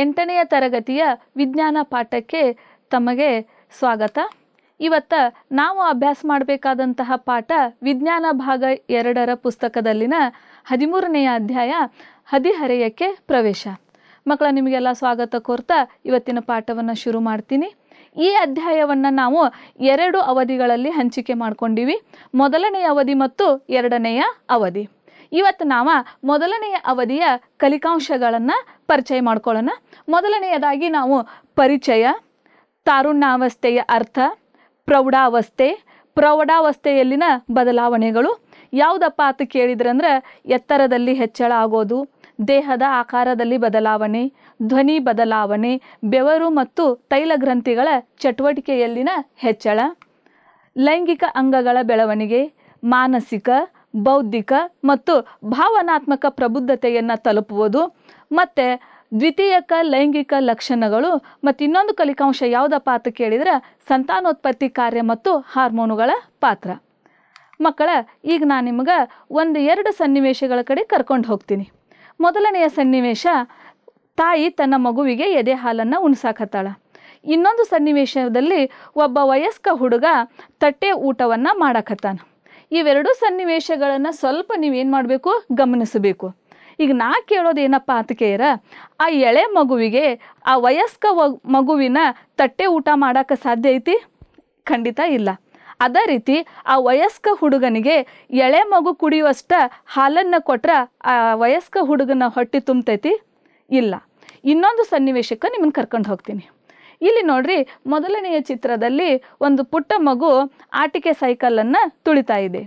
ಎಂಟನೆಯ ತರಗತಿಯ ವಿಜ್ಞಾನ ಪಾಠಕ್ಕೆ ತಮಗೆ ಸ್ವಾಗತ ಇವತ್ತ ನಾವು ಅಭ್ಯಾಸ ಮಾಡಬೇಕಾದಂತಹ ಪಾಠ ವಿಜ್ಞಾನ ಭಾಗ ಎರಡರ ಪುಸ್ತಕದಲ್ಲಿನ ಹದಿಮೂರನೆಯ ಅಧ್ಯಾಯ ಹದಿಹರೆಯಕ್ಕೆ ಪ್ರವೇಶ ಮಕ್ಕಳ ನಿಮಗೆಲ್ಲ ಸ್ವಾಗತ ಕೋರ್ತಾ ಇವತ್ತಿನ ಪಾಠವನ್ನು ಶುರು ಮಾಡ್ತೀನಿ ಈ ಅಧ್ಯಾಯವನ್ನು ನಾವು ಎರಡು ಅವಧಿಗಳಲ್ಲಿ ಹಂಚಿಕೆ ಮಾಡಿಕೊಂಡಿವಿ ಮೊದಲನೆಯ ಅವಧಿ ಮತ್ತು ಎರಡನೆಯ ಅವಧಿ ಇವತ್ತು ನಾವು ಮೊದಲನೆಯ ಅವಧಿಯ ಕಲಿಕಾಂಶಗಳನ್ನು ಪರಿಚಯ ಮಾಡ್ಕೊಳ್ಳೋಣ ಮೊದಲನೆಯದಾಗಿ ನಾವು ಪರಿಚಯ ತಾರುಣ್ಯಾವಸ್ಥೆಯ ಅರ್ಥ ಪ್ರೌಢಾವಸ್ಥೆ ಪ್ರೌಢಾವಸ್ಥೆಯಲ್ಲಿನ ಬದಲಾವಣೆಗಳು ಯಾವುದಪ್ಪ ಅಂತ ಕೇಳಿದ್ರಂದ್ರೆ ಎತ್ತರದಲ್ಲಿ ಹೆಚ್ಚಳ ಆಗೋದು ದೇಹದ ಆಕಾರದಲ್ಲಿ ಬದಲಾವಣೆ ಧ್ವನಿ ಬದಲಾವಣೆ ಬೆವರು ಮತ್ತು ತೈಲ ಗ್ರಂಥಿಗಳ ಚಟುವಟಿಕೆಯಲ್ಲಿನ ಹೆಚ್ಚಳ ಲೈಂಗಿಕ ಅಂಗಗಳ ಬೆಳವಣಿಗೆ ಮಾನಸಿಕ ಬೌದ್ಧಿಕ ಮತ್ತು ಭಾವನಾತ್ಮಕ ಪ್ರಬುದ್ಧತೆಯನ್ನು ತಲುಪುವುದು ಮತ್ತು ದ್ವಿತೀಯಕ ಲೈಂಗಿಕ ಲಕ್ಷಣಗಳು ಮತ್ತು ಇನ್ನೊಂದು ಕಲಿಕಾಂಶ ಯಾವುದಪ್ಪ ಅಂತ ಕೇಳಿದರೆ ಸಂತಾನೋತ್ಪತ್ತಿ ಕಾರ್ಯ ಮತ್ತು ಹಾರ್ಮೋನುಗಳ ಪಾತ್ರ ಮಕ್ಕಳ ಈಗ ನಾನು ನಿಮಗೆ ಒಂದು ಎರಡು ಸನ್ನಿವೇಶಗಳ ಕಡೆ ಕರ್ಕೊಂಡು ಹೋಗ್ತೀನಿ ಮೊದಲನೆಯ ಸನ್ನಿವೇಶ ತಾಯಿ ತನ್ನ ಮಗುವಿಗೆ ಎದೆ ಹಾಲನ್ನು ಉಣ್ಸಾಕತ್ತಾಳ ಇನ್ನೊಂದು ಸನ್ನಿವೇಶದಲ್ಲಿ ಒಬ್ಬ ವಯಸ್ಕ ಹುಡುಗ ತಟ್ಟೆ ಊಟವನ್ನು ಮಾಡಕತ್ತಾನೆ ಇವೆರಡೂ ಸನ್ನಿವೇಶಗಳನ್ನು ಸ್ವಲ್ಪ ನೀವೇನು ಮಾಡಬೇಕು ಗಮನಿಸಬೇಕು ಈಗ ನಾ ಕೇಳೋದು ಏನಪ್ಪ ಅಂತ ಕೇರ ಆ ಎಳೆ ಮಗುವಿಗೆ ಆ ವಯಸ್ಕ ಮಗುವಿನ ತಟ್ಟೆ ಊಟ ಮಾಡೋಕ್ಕೆ ಸಾಧ್ಯ ಐತಿ ಖಂಡಿತ ಇಲ್ಲ ಅದೇ ರೀತಿ ಆ ವಯಸ್ಕ ಹುಡುಗನಿಗೆ ಎಳೆ ಮಗು ಕುಡಿಯುವಷ್ಟ ಹಾಲನ್ನು ಕೊಟ್ರೆ ಆ ವಯಸ್ಕ ಹುಡುಗನ ಹೊಟ್ಟೆ ತುಂಬತೈತಿ ಇಲ್ಲ ಇನ್ನೊಂದು ಸನ್ನಿವೇಶಕ್ಕೆ ನಿಮ್ಮನ್ನು ಕರ್ಕೊಂಡು ಹೋಗ್ತೀನಿ ಇಲ್ಲಿ ನೋಡ್ರಿ ಮೊದಲನೆಯ ಚಿತ್ರದಲ್ಲಿ ಒಂದು ಪುಟ್ಟ ಮಗು ಆಟಿಕೆ ಸೈಕಲನ್ನು ತುಳಿತಾ ಇದೆ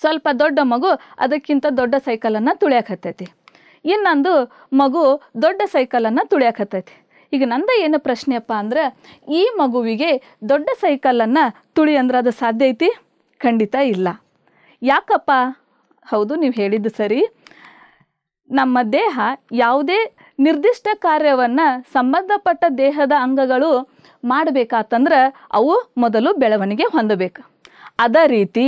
ಸ್ವಲ್ಪ ದೊಡ್ಡ ಮಗು ಅದಕ್ಕಿಂತ ದೊಡ್ಡ ಸೈಕಲನ್ನು ತುಳಿಯಕತ್ತೈತಿ ಇನ್ನೊಂದು ಮಗು ದೊಡ್ಡ ಸೈಕಲನ್ನು ತುಳಿಯಾಕತ್ತೈತಿ ಈಗ ನಂದ ಏನು ಪ್ರಶ್ನೆಯಪ್ಪ ಅಂದ್ರೆ ಈ ಮಗುವಿಗೆ ದೊಡ್ಡ ಸೈಕಲನ್ನು ತುಳಿ ಅಂದ್ರೆ ಅದು ಸಾಧ್ಯ ಐತಿ ಖಂಡಿತ ಇಲ್ಲ ಯಾಕಪ್ಪ ಹೌದು ನೀವು ಹೇಳಿದ್ದು ಸರಿ ನಮ್ಮ ದೇಹ ಯಾವುದೇ ನಿರ್ದಿಷ್ಟ ಕಾರ್ಯವನ್ನು ಸಂಬಂಧಪಟ್ಟ ದೇಹದ ಅಂಗಗಳು ಮಾಡಬೇಕಾತಂದ್ರೆ ಅವು ಮೊದಲು ಬೆಳವಣಿಗೆ ಹೊಂದಬೇಕು ಅದೇ ರೀತಿ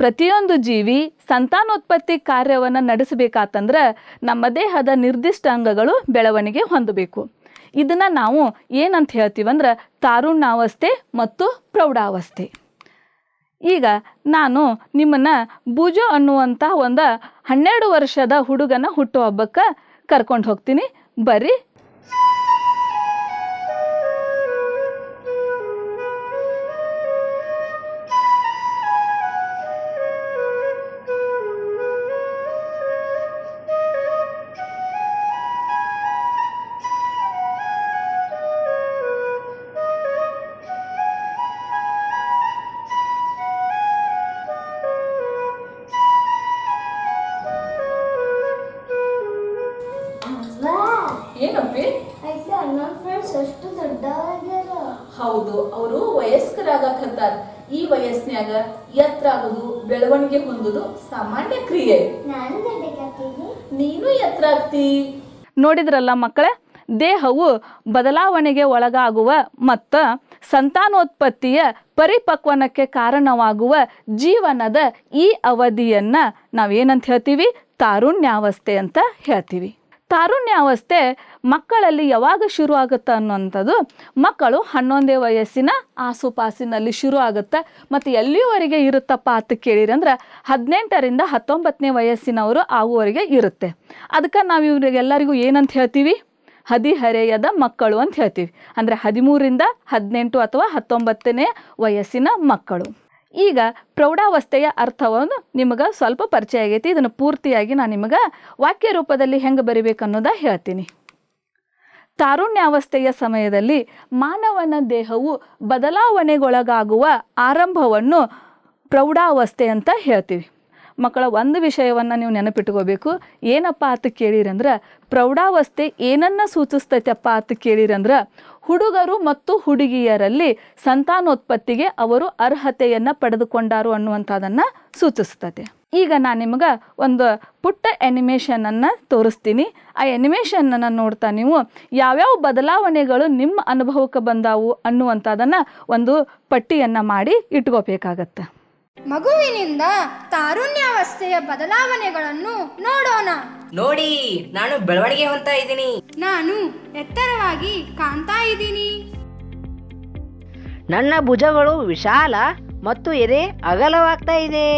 ಪ್ರತಿಯೊಂದು ಜೀವಿ ಸಂತಾನೋತ್ಪತ್ತಿ ಕಾರ್ಯವನ್ನು ನಡೆಸಬೇಕಾತಂದ್ರೆ ನಮ್ಮ ದೇಹದ ನಿರ್ದಿಷ್ಟ ಅಂಗಗಳು ಬೆಳವಣಿಗೆ ಹೊಂದಬೇಕು ಇದನ್ನು ನಾವು ಏನಂತ ಹೇಳ್ತೀವಂದ್ರೆ ತಾರುಣ್ಯಾವಸ್ಥೆ ಮತ್ತು ಪ್ರೌಢಾವಸ್ಥೆ ಈಗ ನಾನು ನಿಮ್ಮನ್ನು ಬೂಜು ಅನ್ನುವಂಥ ಒಂದು ಹನ್ನೆರಡು ವರ್ಷದ ಹುಡುಗನ ಹುಟ್ಟುಹಬ್ಬಕ್ಕೆ ಕರ್ಕೊಂಡು ಹೋಗ್ತೀನಿ ಬರ್ರಿ ಕ್ರಿಯೆ ನೀನು ನೋಡಿದ್ರಲ್ಲ ಮಕ್ಕಳೇ ದೇಹವು ಬದಲಾವಣೆಗೆ ಒಳಗಾಗುವ ಮತ್ತು ಸಂತಾನೋತ್ಪತ್ತಿಯ ಪರಿಪಕ್ವನಕ್ಕೆ ಕಾರಣವಾಗುವ ಜೀವನದ ಈ ಅವಧಿಯನ್ನ ನಾವೇನಂತ ಹೇಳ್ತೀವಿ ತಾರುಣ್ಯಾವಸ್ಥೆ ಅಂತ ಹೇಳ್ತೀವಿ ತಾರುಣ್ಯಾವಸ್ಥೆ ಮಕ್ಕಳಲ್ಲಿ ಯಾವಾಗ ಶುರು ಆಗುತ್ತೆ ಅನ್ನುವಂಥದ್ದು ಮಕ್ಕಳು ಹನ್ನೊಂದೇ ವಯಸ್ಸಿನ ಆಸುಪಾಸಿನಲ್ಲಿ ಶುರು ಆಗುತ್ತೆ ಮತ್ತು ಎಲ್ಲಿಯವರೆಗೆ ಇರುತ್ತಪ್ಪ ಅಂತ ಕೇಳಿರಿ ಅಂದರೆ ಹದಿನೆಂಟರಿಂದ ಹತ್ತೊಂಬತ್ತನೇ ವಯಸ್ಸಿನವರು ಆಗುವವರೆಗೆ ಇರುತ್ತೆ ಅದಕ್ಕೆ ನಾವು ಇವರಿಗೆಲ್ಲರಿಗೂ ಏನಂತ ಹೇಳ್ತೀವಿ ಹದಿಹರೆಯದ ಮಕ್ಕಳು ಅಂತ ಹೇಳ್ತೀವಿ ಅಂದರೆ ಹದಿಮೂರಿಂದ ಹದಿನೆಂಟು ಅಥವಾ ಹತ್ತೊಂಬತ್ತನೇ ವಯಸ್ಸಿನ ಮಕ್ಕಳು ಈಗ ಪ್ರೌಢಾವಸ್ಥೆಯ ಅರ್ಥವನ್ನು ನಿಮಗೆ ಸ್ವಲ್ಪ ಪರಿಚಯ ಆಗೈತಿ ಇದನ್ನು ಪೂರ್ತಿಯಾಗಿ ನಾನು ನಿಮಗೆ ವಾಕ್ಯ ರೂಪದಲ್ಲಿ ಹೆಂಗೆ ಬರಿಬೇಕು ಹೇಳ್ತೀನಿ ತಾರುಣ್ಯಾವಸ್ಥೆಯ ಸಮಯದಲ್ಲಿ ಮಾನವನ ದೇಹವು ಬದಲಾವಣೆಗೊಳಗಾಗುವ ಆರಂಭವನ್ನು ಪ್ರೌಢಾವಸ್ಥೆ ಅಂತ ಹೇಳ್ತೀವಿ ಮಕ್ಕಳ ಒಂದು ವಿಷಯವನ್ನು ನೀವು ನೆನಪಿಟ್ಕೋಬೇಕು ಏನಪ್ಪ ಅಂತ ಕೇಳಿರಂದ್ರೆ ಪ್ರೌಢಾವಸ್ಥೆ ಏನನ್ನು ಸೂಚಿಸ್ತೈತಪ್ಪ ಅಂತ ಕೇಳಿರಂದ್ರೆ ಹುಡುಗರು ಮತ್ತು ಹುಡುಗಿಯರಲ್ಲಿ ಸಂತಾನೋತ್ಪತ್ತಿಗೆ ಅವರು ಅರ್ಹತೆಯನ್ನು ಪಡೆದುಕೊಂಡರು ಅನ್ನುವಂಥದ್ದನ್ನು ಸೂಚಿಸ್ತದೆ ಈಗ ನಾನು ನಿಮಗೆ ಒಂದು ಪುಟ್ಟ ಎನಿಮೇಷನನ್ನು ತೋರಿಸ್ತೀನಿ ಆ ಎನಿಮೇಷನನ್ನು ನೋಡ್ತಾ ನೀವು ಯಾವ್ಯಾವ ಬದಲಾವಣೆಗಳು ನಿಮ್ಮ ಅನುಭವಕ್ಕೆ ಬಂದಾವು ಅನ್ನುವಂಥದ್ದನ್ನು ಒಂದು ಪಟ್ಟಿಯನ್ನು ಮಾಡಿ ಇಟ್ಕೋಬೇಕಾಗತ್ತೆ ಮಗುವಿನಿಂದ ತಾರುಣ್ಯಾವಸ್ಥೆಯ ಬದಲಾವಣೆಗಳನ್ನು ನೋಡೋಣ ನೋಡಿ ನಾನು ಬೆಳವಣಿಗೆ ಹೊಂತ ಇದ್ದೀನಿ ನಾನು ಎತ್ತರವಾಗಿ ಕಾಣ್ತಾ ಇದ್ದೀನಿ ನನ್ನ ಭುಜಗಳು ವಿಶಾಲ ಮತ್ತು ಎದೆ ಅಗಲವಾಗ್ತಾ ಇದೆ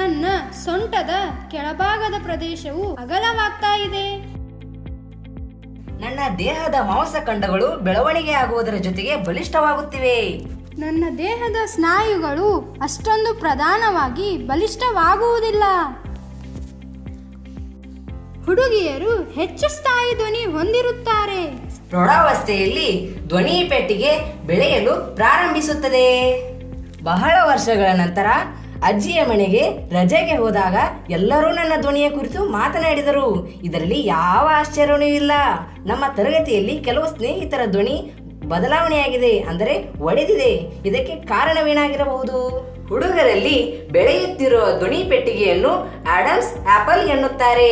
ನನ್ನ ಸೊಂಟದ ಕೆಳಭಾಗದ ಪ್ರದೇಶವು ಅಗಲವಾಗ್ತಾ ಇದೆ ನನ್ನ ದೇಹದ ಮಾಂಸಖಂಡಗಳು ಬೆಳವಣಿಗೆ ಆಗುವುದರ ಜೊತೆಗೆ ಬಲಿಷ್ಠವಾಗುತ್ತಿವೆ ನನ್ನ ದೇಹದ ಸ್ನಾಯುಗಳು ಅಷ್ಟೊಂದು ಪ್ರಧಾನವಾಗಿ ಬಲಿಷ್ಠವಾಗುವುದಿಲ್ಲ ಹುಡುಗಿಯರು ಹೆಚ್ಚು ಸ್ಥಾಯಿ ಧ್ವನಿ ಹೊಂದಿರುತ್ತಾರೆ ಪ್ರೌಢಾವಸ್ಥೆಯಲ್ಲಿ ಧ್ವನಿ ಪೆಟ್ಟಿಗೆ ಬೆಳೆಯಲು ಪ್ರಾರಂಭಿಸುತ್ತದೆ ಬಹಳ ವರ್ಷಗಳ ನಂತರ ಅಜ್ಜಿಯ ಮನೆಗೆ ರಜೆಗೆ ಹೋದಾಗ ಎಲ್ಲರೂ ನನ್ನ ಧ್ವನಿಯ ಕುರಿತು ಮಾತನಾಡಿದರು ಇದರಲ್ಲಿ ಯಾವ ಆಶ್ಚರ್ಯವೂ ಇಲ್ಲ ನಮ್ಮ ತರಗತಿಯಲ್ಲಿ ಕೆಲವು ಸ್ನೇಹಿತರ ಧ್ವನಿ ಬದಲಾವಣೆಯಾಗಿದೆ ಅಂದರೆ ಒಡೆದಿದೆ ಇದಕ್ಕೆ ಕಾರಣವೇನಾಗಿರಬಹುದು ಹುಡುಗರಲ್ಲಿ ಬೆಳೆಯುತ್ತಿರುವ ಧ್ವನಿ ಪೆಟ್ಟಿಗೆಯನ್ನು ಆಡಮ್ಸ್ ಆಪಲ್ ಎನ್ನುತ್ತಾರೆ